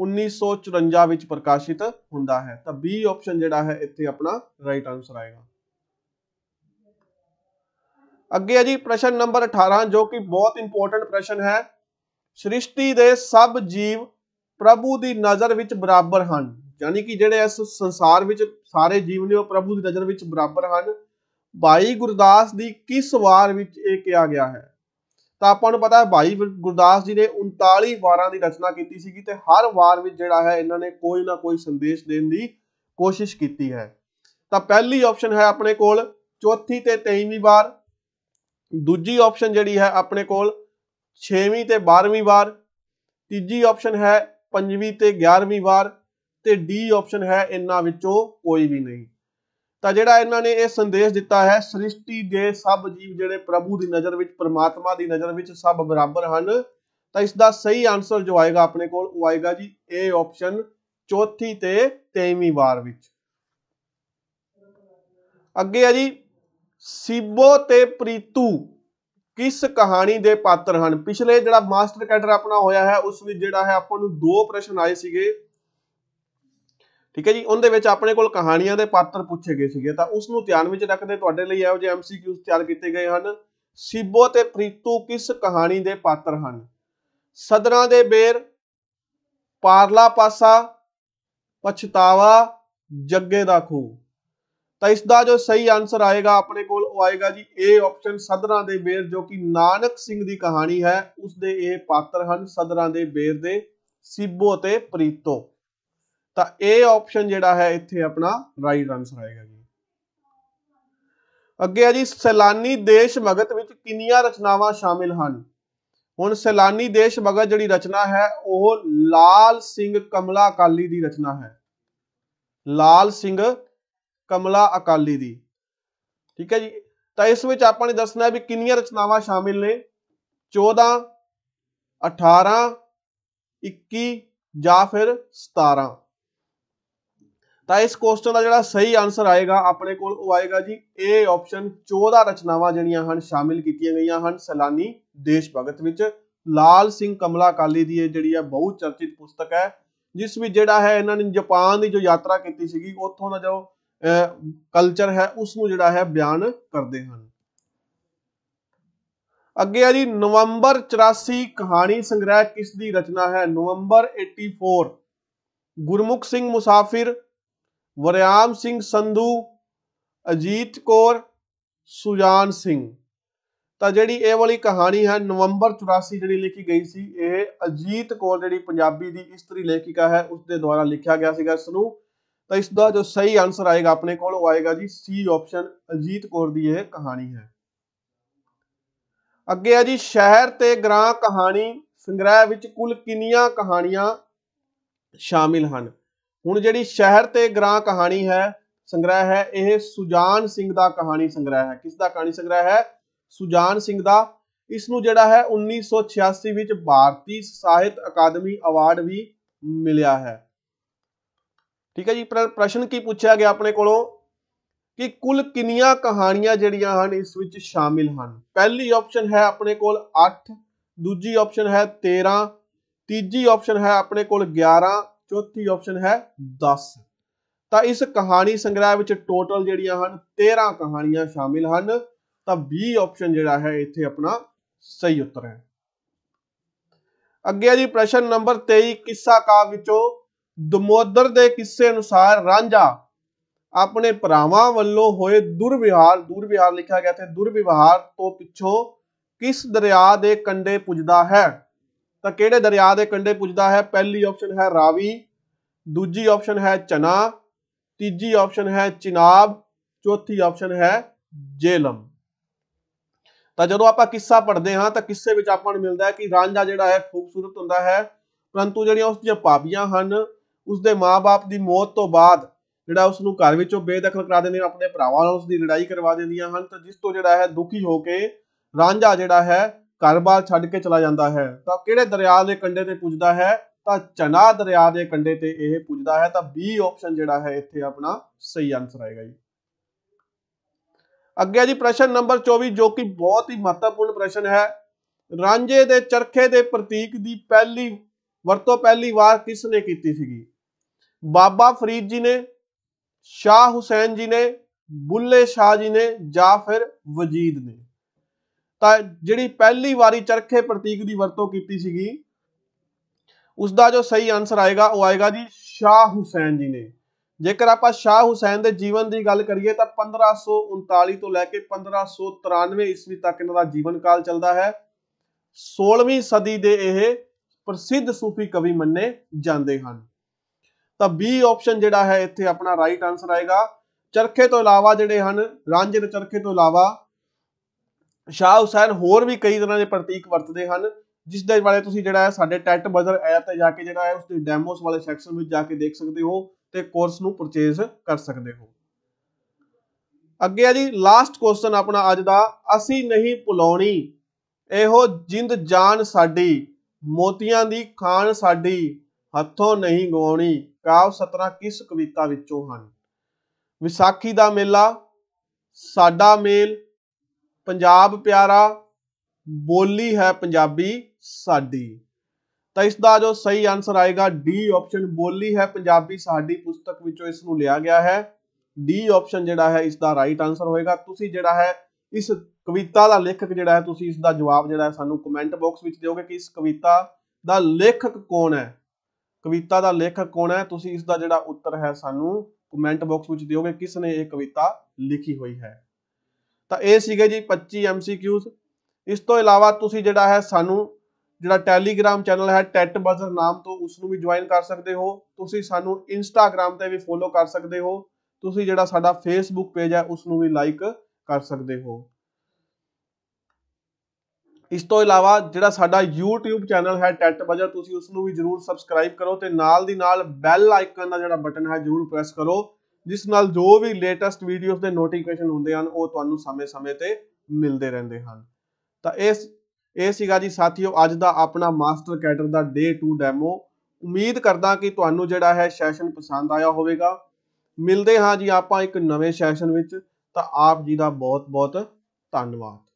1954 ਵਿੱਚ ਪ੍ਰਕਾਸ਼ਿਤ ਹੁੰਦਾ ਹੈ ਤਾਂ B ਆਪਸ਼ਨ ਜਿਹੜਾ ਹੈ ਇੱਥੇ ਆਪਣਾ ਰਾਈਟ ਆਨਸਰ ਆਏਗਾ ਅੱਗੇ ਆ ਜੀ ਪ੍ਰਸ਼ਨ ਨੰਬਰ 18 ਜੋ ਕਿ ਬਹੁਤ ਇੰਪੋਰਟੈਂਟ ਪ੍ਰਸ਼ਨ ਹੈ ਸ੍ਰਿਸ਼ਟੀ ਦੇ ਸਭ ਜੀਵ ਪ੍ਰਭੂ ਦੀ ਨਜ਼ਰ ਵਿੱਚ ਬਰਾਬਰ ਹਨ ਯਾਨੀ ਕਿ ਜਿਹੜੇ ਇਸ ਸੰਸਾਰ ਵਿੱਚ ਸਾਰੇ ਜੀਵ ਨੇ ਉਹ ਪ੍ਰਭੂ ਦੀ ਨਜ਼ਰ ਵਿੱਚ ਬਰਾਬਰ ਹਨ ਭਾਈ ਗੁਰਦਾਸ ਦੀ ਕਿਸ ਵਾਰ ਵਿੱਚ ਇਹ ਕਿਹਾ ਗਿਆ ਹੈ ਤਾਂ ਆਪਾਂ ਨੂੰ ਪਤਾ ਹੈ ਭਾਈ ਗੁਰਦਾਸ ਜੀ ਨੇ 39 ਵਾਰਾਂ ਦੀ ਰਚਨਾ ਕੀਤੀ ਸੀਗੀ ਤੇ ਹਰ ਵਾਰ ਵਿੱਚ ਜਿਹੜਾ ਹੈ ਇਹਨਾਂ ਨੇ ਕੋਈ ਨਾ ਕੋਈ ਸੰਦੇਸ਼ ਦੇਣ ਦੀ ਕੋਸ਼ਿਸ਼ ਕੀਤੀ ਹੈ ਤਾਂ ਪਹਿਲੀ ਆਪਸ਼ਨ ਹੈ ਆਪਣੇ ਕੋਲ ਚੌਥੀ ਤੇ 23ਵੀਂ ਵਾਰ ਦੂਜੀ ਆਪਸ਼ਨ ਜਿਹੜੀ ਹੈ ਆਪਣੇ ਕੋਲ 6ਵੀਂ ਤੇ 12ਵੀਂ ਵਾਰ ਤੀਜੀ ਆਪਸ਼ਨ ਹੈ 5ਵੀਂ ਤੇ 11ਵੀਂ ਵਾਰ ਤੇ ਡੀ ਆਪਸ਼ਨ ਹੈ ਇਹਨਾਂ ਵਿੱਚੋਂ ਕੋਈ ਵੀ ਨਹੀਂ ਤਾਂ ਜਿਹੜਾ ਇਹਨਾਂ ਨੇ ਇਹ ਸੰਦੇਸ਼ ਦਿੱਤਾ ਹੈ ਸ੍ਰਿਸ਼ਟੀ ਦੇ ਸਭ ਜੀਵ ਜਿਹੜੇ ਪ੍ਰਭੂ ਦੀ ਨਜ਼ਰ ਵਿੱਚ ਪ੍ਰਮਾਤਮਾ ਦੀ ਨਜ਼ਰ ਵਿੱਚ ਸਭ ਬਰਾਬਰ ਹਨ ਤਾਂ ਇਸ ਦਾ ਸਹੀ ਆਨਸਰ ਜੋ ਆਏਗਾ ਆਪਣੇ ਕੋਲ ਉਹ ਆਏਗਾ ਜੀ A ਆਪਸ਼ਨ ਚੌਥੀ ਤੇ 23ਵੀਂ ਵਾਰ ਵਿੱਚ ਅੱਗੇ ਆ ਜੀ ਸੀਬੋ ਤੇ ਪ੍ਰੀਤੂ ਕਿਸ ਕਹਾਣੀ ਦੇ ਪਾਤਰ ਹਨ ਪਿਛਲੇ ਜਿਹੜਾ ਮਾਸਟਰ ਕੈਡਰ ਆਪਣਾ ਹੋਇਆ ਹੈ ਉਸ ਵਿੱਚ ਜਿਹੜਾ ਹੈ ਆਪਾਂ ਨੂੰ ਦੋ ਪ੍ਰਸ਼ਨ ਆਏ ਸੀਗੇ ਠੀਕ ਹੈ ਜੀ ਉਹਦੇ ਵਿੱਚ ਆਪਣੇ ਕੋਲ ਕਹਾਣੀਆਂ ਦੇ ਪਾਤਰ ਪੁੱਛੇ ਗਏ ਸੀਗੇ ਤਾਂ ਉਸ ਨੂੰ ਧਿਆਨ ਵਿੱਚ ਰੱਖਦੇ ਤੁਹਾਡੇ ਲਈ ਇਹੋ ਜਿਹੇ ਐਮਸੀਕਿਊਜ਼ ਤਿਆਰ ਕੀਤੇ ਗਏ ਹਨ ਸੀਬੋ ਤੇ ਪ੍ਰੀਤੂ ਕਿਸ ਕਹਾਣੀ ਦੇ ਪਾਤਰ ਹਨ ਸਦਰਾਂ ਦੇ ਬੇਰ ਪਾਰਲਾ ਪਾਸਾ ਪਛਤਾਵਾ ਜੱਗੇ ਦਾ ਖੂ ਤਾਂ ਇਸ ਦਾ ਜੋ ਸਹੀ ਆਨਸਰ ਆਏਗਾ ਆਪਣੇ ਕੋਲ ਉਹ ਆਏਗਾ ਜੀ ਏ ਆਪਸ਼ਨ ਸਦਰਾਂ ਦੇ ਬੇਰ ਜੋ ਕਿ ਨਾਨਕ ਸਿੰਘ ਦੀ ਕਹਾਣੀ ਹੈ ਉਸ ਦੇ ਇਹ ਪਾਤਰ ਹਨ ਸਦਰਾਂ ਦੇ ਬੇਰ ਦੇ ਸਿੱਬੋ ਤੇ ਪ੍ਰੀਤੋ ਤਾਂ ਇਹ ਆਪਸ਼ਨ ਜਿਹੜਾ ਹੈ ਇੱਥੇ ਆਪਣਾ ਰਾਈਟ ਆਨਸਰ ਆਏਗਾ ਜੀ ਅੱਗੇ ਆ ਜੀ ਸੈਲਾਨੀ ਦੇਸ਼ ਭਗਤ ਵਿੱਚ ਕਿੰਨੀਆਂ ਰਚਨਾਵਾਂ ਸ਼ਾਮਿਲ ਹਨ ਹੁਣ ਸੈਲਾਨੀ ਦੇਸ਼ ਭਗਤ ਜਿਹੜੀ ਰਚਨਾ ਹੈ ਉਹ ਲਾਲ ਸਿੰਘ ਕਮਲਾ ਕਾਲੀ ਦੀ ਰਚਨਾ ਹੈ ਲਾਲ ਸਿੰਘ ਕਮਲਾ ਅਕਾਲੀ ਦੀ ਠੀਕ ਹੈ ਜੀ ਤਾਂ ਇਸ ਵਿੱਚ ਆਪਾਂ ਨੇ ਦੱਸਣਾ ਹੈ ਵੀ ਕਿੰਨੀਆਂ ਰਚਨਾਵਾਂ ਸ਼ਾਮਿਲ ਨੇ 14 18 21 ਜਾਂ ਫਿਰ 17 ਤਾਂ ਇਸ ਕੁਐਸਚਨ ਦਾ ਜਿਹੜਾ ਸਹੀ ਆਨਸਰ ਆਏਗਾ ਆਪਣੇ ਕੋਲ ਉਹ ਆਏਗਾ ਜੀ A ਆਪਸ਼ਨ 14 ਰਚਨਾਵਾਂ ਜਿਹੜੀਆਂ ਹਨ ਸ਼ਾਮਿਲ ਕੀਤੀਆਂ ਗਈਆਂ ਹਨ ਸਲਾਨੀ ਦੇਸ਼ ਭਗਤ ਵਿੱਚ ਲਾਲ ਸਿੰਘ ਕਮਲਾ ਕਾਲੀ ਦੀ ਇਹ ਜਿਹੜੀ ਹੈ ਬਹੁਤ ਚਰਚਿਤ ਪੁਸਤਕ ਹੈ ਜਿਸ ਵਿੱਚ ਜਿਹੜਾ ਹੈ ਇਹਨਾਂ ਨੇ ਜਾਪਾਨ ਦੀ ਜੋ ਯਾਤਰਾ ਕੀਤੀ ਸੀਗੀ ਉੱਥੋਂ ਦਾ ਜੋ ਕਲਚਰ ਹੈ ਉਸ ਨੂੰ ਜਿਹੜਾ ਹੈ ਬਿਆਨ ਕਰਦੇ ਹਨ ਅੱਗੇ ਆ ਜੀ ਨਵੰਬਰ 84 ਕਹਾਣੀ ਸੰਗ੍ਰਹਿ ਕਿਸ ਦੀ ਰਚਨਾ ਹੈ ਨਵੰਬਰ 84 ਗੁਰਮੁਖ ਸਿੰਘ ਮੁਸਾਫਿਰ ਵਰਿਆਮ ਸਿੰਘ ਸੰਧੂ ਅਜੀਤ ਕੌਰ ਸੁਜਾਨ ਸਿੰਘ ਤਾਂ ਜਿਹੜੀ ਇਹ ਵਾਲੀ ਕਹਾਣੀ ਹੈ ਨਵੰਬਰ 84 ਜਿਹੜੀ ਲਿਖੀ ਗਈ ਸੀ ਇਹ ਅਜੀਤ ਕੌਰ ਜਿਹੜੀ ਪੰਜਾਬੀ ਦੀ ਇਸਤਰੀ ਲੇਖਿਕਾ ਹੈ ਉਸ ਦੇ ਦੁਆਰਾ ਲਿਖਿਆ ਗਿਆ ਸੀਗਾ ਇਸ ਨੂੰ ਤਾਂ ਇਸ ਦਾ ਜੋ ਸਹੀ ਆਨਸਰ ਆਏਗਾ ਆਪਣੇ ਕੋਲ ਉਹ ਆਏਗਾ ਜੀ ਸੀ ਆਪਸ਼ਨ ਅਜੀਤ ਕੌਰ ਦੀ ਇਹ ਕਹਾਣੀ ਹੈ ਅੱਗੇ ਆ ਜੀ ਸ਼ਹਿਰ ਤੇ ਗ੍ਰਾਂ ਕਹਾਣੀ ਸੰਗ੍ਰਹਿ ਵਿੱਚ ਕੁੱਲ ਕਿੰਨੀਆਂ ਕਹਾਣੀਆਂ ਸ਼ਾਮਿਲ ਹਨ ਹੁਣ ਜਿਹੜੀ ਸ਼ਹਿਰ ਤੇ ਗ੍ਰਾਂ ਕਹਾਣੀ ਹੈ ਸੰਗ੍ਰਹਿ ਹੈ ਇਹ ਸੁਜਾਨ ਸਿੰਘ ਦਾ ਕਹਾਣੀ ਸੰਗ੍ਰਹਿ ਹੈ ਕਿਸ ਦਾ ਕਹਾਣੀ ਸੰਗ੍ਰਹਿ ਹੈ ਸੁਜਾਨ ਸਿੰਘ ਦਾ ਇਸ ਨੂੰ ਜਿਹੜਾ ਹੈ 1986 ਵਿੱਚ ਭਾਰਤੀ ਸਾਹਿਤ ਅਕਾਦਮੀ ਅਵਾਰਡ ਵੀ ਮਿਲਿਆ ਹੈ ਠੀਕ ਹੈ ਜੀ ਪ੍ਰਸ਼ਨ ਕੀ ਪੁੱਛਿਆ ਗਿਆ ਆਪਣੇ ਕੋਲੋਂ ਕਿ ਕੁੱਲ ਕਿੰਨੀਆਂ ਕਹਾਣੀਆਂ ਜਿਹੜੀਆਂ ਹਨ ਇਸ ਵਿੱਚ ਸ਼ਾਮਿਲ ਹਨ ਪਹਿਲੀ ਆਪਸ਼ਨ ਹੈ ਆਪਣੇ ਕੋਲ 8 ਦੂਜੀ ਆਪਸ਼ਨ ਹੈ 13 ਤੀਜੀ ਆਪਸ਼ਨ ਹੈ ਆਪਣੇ ਕੋਲ 11 ਚੌਥੀ ਆਪਸ਼ਨ ਹੈ 10 ਤਾਂ ਇਸ ਕਹਾਣੀ ਸੰਗ੍ਰਹਿ ਵਿੱਚ ਟੋਟਲ ਜਿਹੜੀਆਂ ਹਨ 13 ਕਹਾਣੀਆਂ ਸ਼ਾਮਿਲ ਹਨ ਤਾਂ B ਆਪਸ਼ਨ ਜਿਹੜਾ ਹੈ ਇੱਥੇ ਆਪਣਾ ਸਹੀ ਉੱਤਰ ਹੈ ਅੱਗੇ ਆ ਜੀ ਪ੍ਰਸ਼ਨ ਨੰਬਰ 23 ਕਿੱਸਾ ਕਾਵ ਵਿੱਚੋਂ ਦਮੋਦਰ ਦੇ ਕਿੱਸੇ ਅਨੁਸਾਰ ਰਾਂਝਾ ਆਪਣੇ ਭਰਾਵਾਂ ਵੱਲੋਂ ਹੋਏ ਦੁਰਵਿਹਾਰ ਦੁਰਵਿਹਾਰ ਲਿਖਿਆ ਗਿਆ ਤੇ ਦੁਰਵਿਹਾਰ ਤੋਂ ਪਿੱਛੋਂ ਕਿਸ ਦਰਿਆ ਦੇ ਕੰਡੇ ਪੁੱਜਦਾ ਹੈ ਤਾਂ ਕਿਹੜੇ ਦਰਿਆ ਦੇ ਕੰਡੇ ਪੁੱਜਦਾ ਹੈ ਪਹਿਲੀ ਆਪਸ਼ਨ ਹੈ ਰਾਵੀ ਦੂਜੀ ਆਪਸ਼ਨ ਹੈ ਚਨਾ ਤੀਜੀ ਆਪਸ਼ਨ ਹੈ ਚਿਨਾਬ ਚੌਥੀ ਆਪਸ਼ਨ ਹੈ ਜੇਲਮ ਤਾਂ ਜਦੋਂ ਆਪਾਂ ਕਿੱਸਾ ਪੜ੍ਹਦੇ ਹਾਂ ਤਾਂ ਕਿੱਸੇ ਵਿੱਚ ਆਪਾਂ ਨੂੰ ਮਿਲਦਾ ਹੈ ਕਿ ਰਾਂਝਾ ਜਿਹੜਾ ਹੈ ਖੂਬਸੂਰਤ ਹੁੰਦਾ ਹੈ ਪਰੰਤੂ ਜਿਹੜੀਆਂ ਉਸ ਦੀਆਂ ਪਾਪੀਆਂ ਹਨ ਉਸ ਦੇ ਮਾਪੇ ਦੀ ਮੌਤ ਤੋਂ ਬਾਅਦ ਜਿਹੜਾ ਉਸ ਨੂੰ ਘਰ ਵਿੱਚੋਂ ਬੇਦਖਲ ਕਰਾ ਦਿੰਦੇ ਨੇ ਆਪਣੇ ਭਰਾਵਾਂ ਨਾਲ ਉਸ ਦੀ ਲੜਾਈ ਕਰਵਾ ਦਿੰਦੀਆਂ ਹਨ ਤਾਂ ਜਿਸ ਤੋਂ ਜਿਹੜਾ ਹੈ ਦੁਖੀ ਹੋ ਕੇ ਰਾਂਝਾ ਜਿਹੜਾ ਹੈ ਘਰ-ਬਾਰ ਛੱਡ ਕੇ ਚਲਾ ਜਾਂਦਾ ਹੈ ਤਾਂ ਕਿਹੜੇ ਦਰਿਆ ਦੇ ਕੰਢੇ ਤੇ ਪੁੱਜਦਾ ਹੈ ਤਾਂ ਚਨਾ ਦਰਿਆ ਦੇ ਕੰਢੇ ਤੇ ਇਹ ਪੁੱਜਦਾ ਹੈ ਤਾਂ B ਆਪਸ਼ਨ ਜਿਹੜਾ ਹੈ ਇੱਥੇ ਆਪਣਾ ਸਹੀ ਆਨਸਰ ਆਏਗਾ ਜੀ ਅੱਗੇ ਜੀ ਪ੍ਰਸ਼ਨ ਨੰਬਰ 24 ਜੋ ਕਿ ਬਹੁਤ ਹੀ ਮਹੱਤਵਪੂਰਨ ਪ੍ਰਸ਼ਨ ਹੈ ਰਾਂਝੇ ਦੇ ਚਰਖੇ ਦੇ ਪ੍ਰਤੀਕ ਦੀ ਪਹਿਲੀ ਵਰਤੋਂ ਪਹਿਲੀ ਵਾਰ ਕਿਸ ਨੇ ਕੀਤੀ ਸੀਗੀ ਬਾਬਾ ਫਰੀਦ ਜੀ ਨੇ ਸ਼ਾਹ ਹੁਸੈਨ ਜੀ ਨੇ ਬੁੱਲੇ ਸ਼ਾਹ ਜੀ ਨੇ ਜਾਂ ਫਿਰ ਵਜੀਦ ਨੇ ਤਾਂ ਜਿਹੜੀ ਪਹਿਲੀ ਵਾਰੀ ਚਰਖੇ ਪ੍ਰਤੀਕ ਦੀ ਵਰਤੋਂ ਕੀਤੀ ਸੀਗੀ ਉਸ ਦਾ ਜੋ ਸਹੀ ਆਨਸਰ ਆਏਗਾ ਉਹ ਆਏਗਾ ਜੀ ਸ਼ਾਹ ਹੁਸੈਨ ਜੀ ਨੇ ਜੇਕਰ ਆਪਾਂ ਸ਼ਾਹ ਹੁਸੈਨ ਦੇ ਜੀਵਨ ਦੀ ਗੱਲ ਕਰੀਏ ਤਾਂ 1539 ਤੋਂ ਲੈ ਕੇ 1593 ਈਸਵੀ ਤੱਕ ਇਹਨਾਂ ਦਾ ਜੀਵਨ ਕਾਲ ਚੱਲਦਾ ਹੈ 16ਵੀਂ ਸਦੀ ਦੇ ਇਹ ਪ੍ਰਸਿੱਧ ਸੂਫੀ ਕਵੀ ਮੰਨੇ ਜਾਂਦੇ ਹਨ ਤਾਂ B ਆਪਸ਼ਨ ਜਿਹੜਾ ਹੈ ਇੱਥੇ ਆਪਣਾ ਰਾਈਟ ਆਨਸਰ ਆਏਗਾ ਚਰਖੇ ਤੋਂ ਇਲਾਵਾ ਜਿਹੜੇ ਹਨ ਰਾਂਝੇ ਦੇ ਚਰਖੇ ਤੋਂ ਇਲਾਵਾ ਸ਼ਾਹ ਹੁਸੈਨ ਹੋਰ ਵੀ ਕਈ ਤਰ੍ਹਾਂ ਦੇ ਪ੍ਰਤੀਕ ਵਰਤਦੇ ਹਨ ਜਿਸ ਦੇ ਬਾਰੇ ਤੁਸੀਂ ਜਿਹੜਾ ਹੈ ਸਾਡੇ ਟੈਟ ਬਜ਼ਰ ਐਪ ਤੇ ਜਾ ਕੇ ਜਿਹੜਾ ਹੈ ਉਸ ਦੇ ਡੈਮੋਸ ਵਾਲੇ ਸੈਕਸ਼ਨ ਵਿੱਚ ਜਾ ਕੇ ਦੇਖ ਸਕਦੇ ਹੋ ਤੇ ਕੋਰਸ ਨੂੰ ਪਰਚੇਸ ਕਰ ਸਕਦੇ ਹੋ ਅੱਗੇ ਆ ਜੀ ਲਾਸਟ ਕੁਐਸਚਨ ਆਪਣਾ ਅੱਜ ਦਾ ਅਸੀਂ ਨਹੀਂ ਭੁਲਾਉਣੀ ਇਹੋ ਜਿੰਦ ਜਾਨ ਸਾਡੀ ਮੋਤੀਆਂ ਦੀ ਖਾਨ ਸਾਡੀ ਹੱਥੋਂ ਨਹੀਂ ਗਵਾਉਣੀ ਕਾਵ ਸਤਰਾਂ ਕਿਸ ਕਵਿਤਾ ਵਿੱਚੋਂ ਹਨ ਵਿਸਾਖੀ ਦਾ ਮੇਲਾ ਸਾਡਾ ਮੇਲ ਪੰਜਾਬ ਪਿਆਰਾ ਬੋਲੀ ਹੈ ਪੰਜਾਬੀ ਸਾਡੀ ਤਾਂ ਇਸ ਦਾ ਜੋ ਸਹੀ ਆਨਸਰ ਆਏਗਾ ਡੀ ਆਪਸ਼ਨ ਬੋਲੀ ਹੈ ਪੰਜਾਬੀ ਸਾਡੀ ਪੁਸਤਕ ਵਿੱਚੋਂ ਇਸ ਨੂੰ ਲਿਆ ਗਿਆ ਹੈ ਡੀ ਆਪਸ਼ਨ ਜਿਹੜਾ ਹੈ ਇਸ ਦਾ ਰਾਈਟ ਆਨਸਰ ਹੋਏਗਾ ਤੁਸੀਂ ਜਿਹੜਾ ਹੈ ਇਸ ਕਵਿਤਾ ਦਾ ਲੇਖਕ ਜਿਹੜਾ ਹੈ ਤੁਸੀਂ ਇਸ ਦਾ ਜਵਾਬ ਜਿਹੜਾ ਹੈ ਸਾਨੂੰ ਕਮੈਂਟ ਬਾਕਸ ਵਿੱਚ ਦਿਓਗੇ ਕਿ ਇਸ ਕਵਿਤਾ ਦਾ ਲੇਖਕ ਕੌਣ ਹੈ ਕਵਿਤਾ ਦਾ ਲੇਖਕ ਕੌਣ ਹੈ ਤੁਸੀਂ ਇਸ ਦਾ ਜਿਹੜਾ ਉੱਤਰ ਹੈ ਸਾਨੂੰ ਕਮੈਂਟ ਬਾਕਸ ਵਿੱਚ ਦਿਓਗੇ ਕਿਸ ਨੇ ਇਹ ਕਵਿਤਾ ਲਿਖੀ ਹੋਈ ਹੈ ਤਾਂ ਇਹ ਸੀਗੇ ਜੀ 25 MCQs ਇਸ ਤੋਂ ਇਲਾਵਾ ਤੁਸੀਂ ਜਿਹੜਾ ਹੈ ਸਾਨੂੰ ਜਿਹੜਾ ਟੈਲੀਗ੍ਰਾਮ ਚੈਨਲ ਹੈ ਟੈਟ ਬਜ਼ਰ ਨਾਮ ਤੋਂ ਉਸ ਨੂੰ ਵੀ ਜੁਆਇਨ ਕਰ ਸਕਦੇ ਹੋ ਤੁਸੀਂ ਸਾਨੂੰ ਇੰਸਟਾਗ੍ਰam ਤੇ ਵੀ ਫੋਲੋ ਕਰ ਸਕਦੇ ਹੋ ਤੁਸੀਂ ਜਿਹੜਾ ਸਾਡਾ ਫੇਸਬੁੱਕ ਪੇਜ ਹੈ ਉਸ ਨੂੰ ਵੀ ਲਾਈਕ ਕਰ ਸਕਦੇ ਹੋ ਇਸ ਤੋਂ ਇਲਾਵਾ ਜਿਹੜਾ ਸਾਡਾ YouTube ਚੈਨਲ ਹੈ ਟੈਟ ਬਜਰ ਤੁਸੀਂ ਉਸ ਨੂੰ ਵੀ ਜਰੂਰ ਸਬਸਕ੍ਰਾਈਬ ਕਰੋ ਤੇ ਨਾਲ ਦੀ ਨਾਲ ਬੈਲ ਆਈਕਨ ਦਾ ਜਿਹੜਾ ਬਟਨ ਹੈ ਜਰੂਰ ਪ੍ਰੈਸ ਕਰੋ ਜਿਸ ਨਾਲ ਜੋ ਵੀ ਲੇਟੈਸਟ ਵੀਡੀਓਜ਼ ਦੇ ਨੋਟੀਫਿਕੇਸ਼ਨ ਹੁੰਦੇ ਹਨ ਉਹ ਤੁਹਾਨੂੰ ਸਮੇਂ-ਸਮੇਂ ਤੇ ਮਿਲਦੇ ਰਹਿੰਦੇ ਹਨ ਤਾਂ ਇਸ ਇਹ ਸੀਗਾ ਜੀ ਸਾਥੀਓ ਅੱਜ ਦਾ ਆਪਣਾ ਮਾਸਟਰ ਕੈਡਰ ਦਾ ਡੇ 2 ਡੈਮੋ ਉਮੀਦ ਕਰਦਾ ਕਿ ਤੁਹਾਨੂੰ ਜਿਹੜਾ ਹੈ ਸੈਸ਼ਨ ਪਸੰਦ ਆਇਆ ਹੋਵੇਗਾ ਮਿਲਦੇ ਹਾਂ ਜੀ ਆਪਾਂ ਇੱਕ ਨਵੇਂ ਸੈਸ਼ਨ ਵਿੱਚ ਤਾਂ ਆਪ ਜੀ ਦਾ ਬਹੁਤ-ਬਹੁਤ ਧੰਨਵਾਦ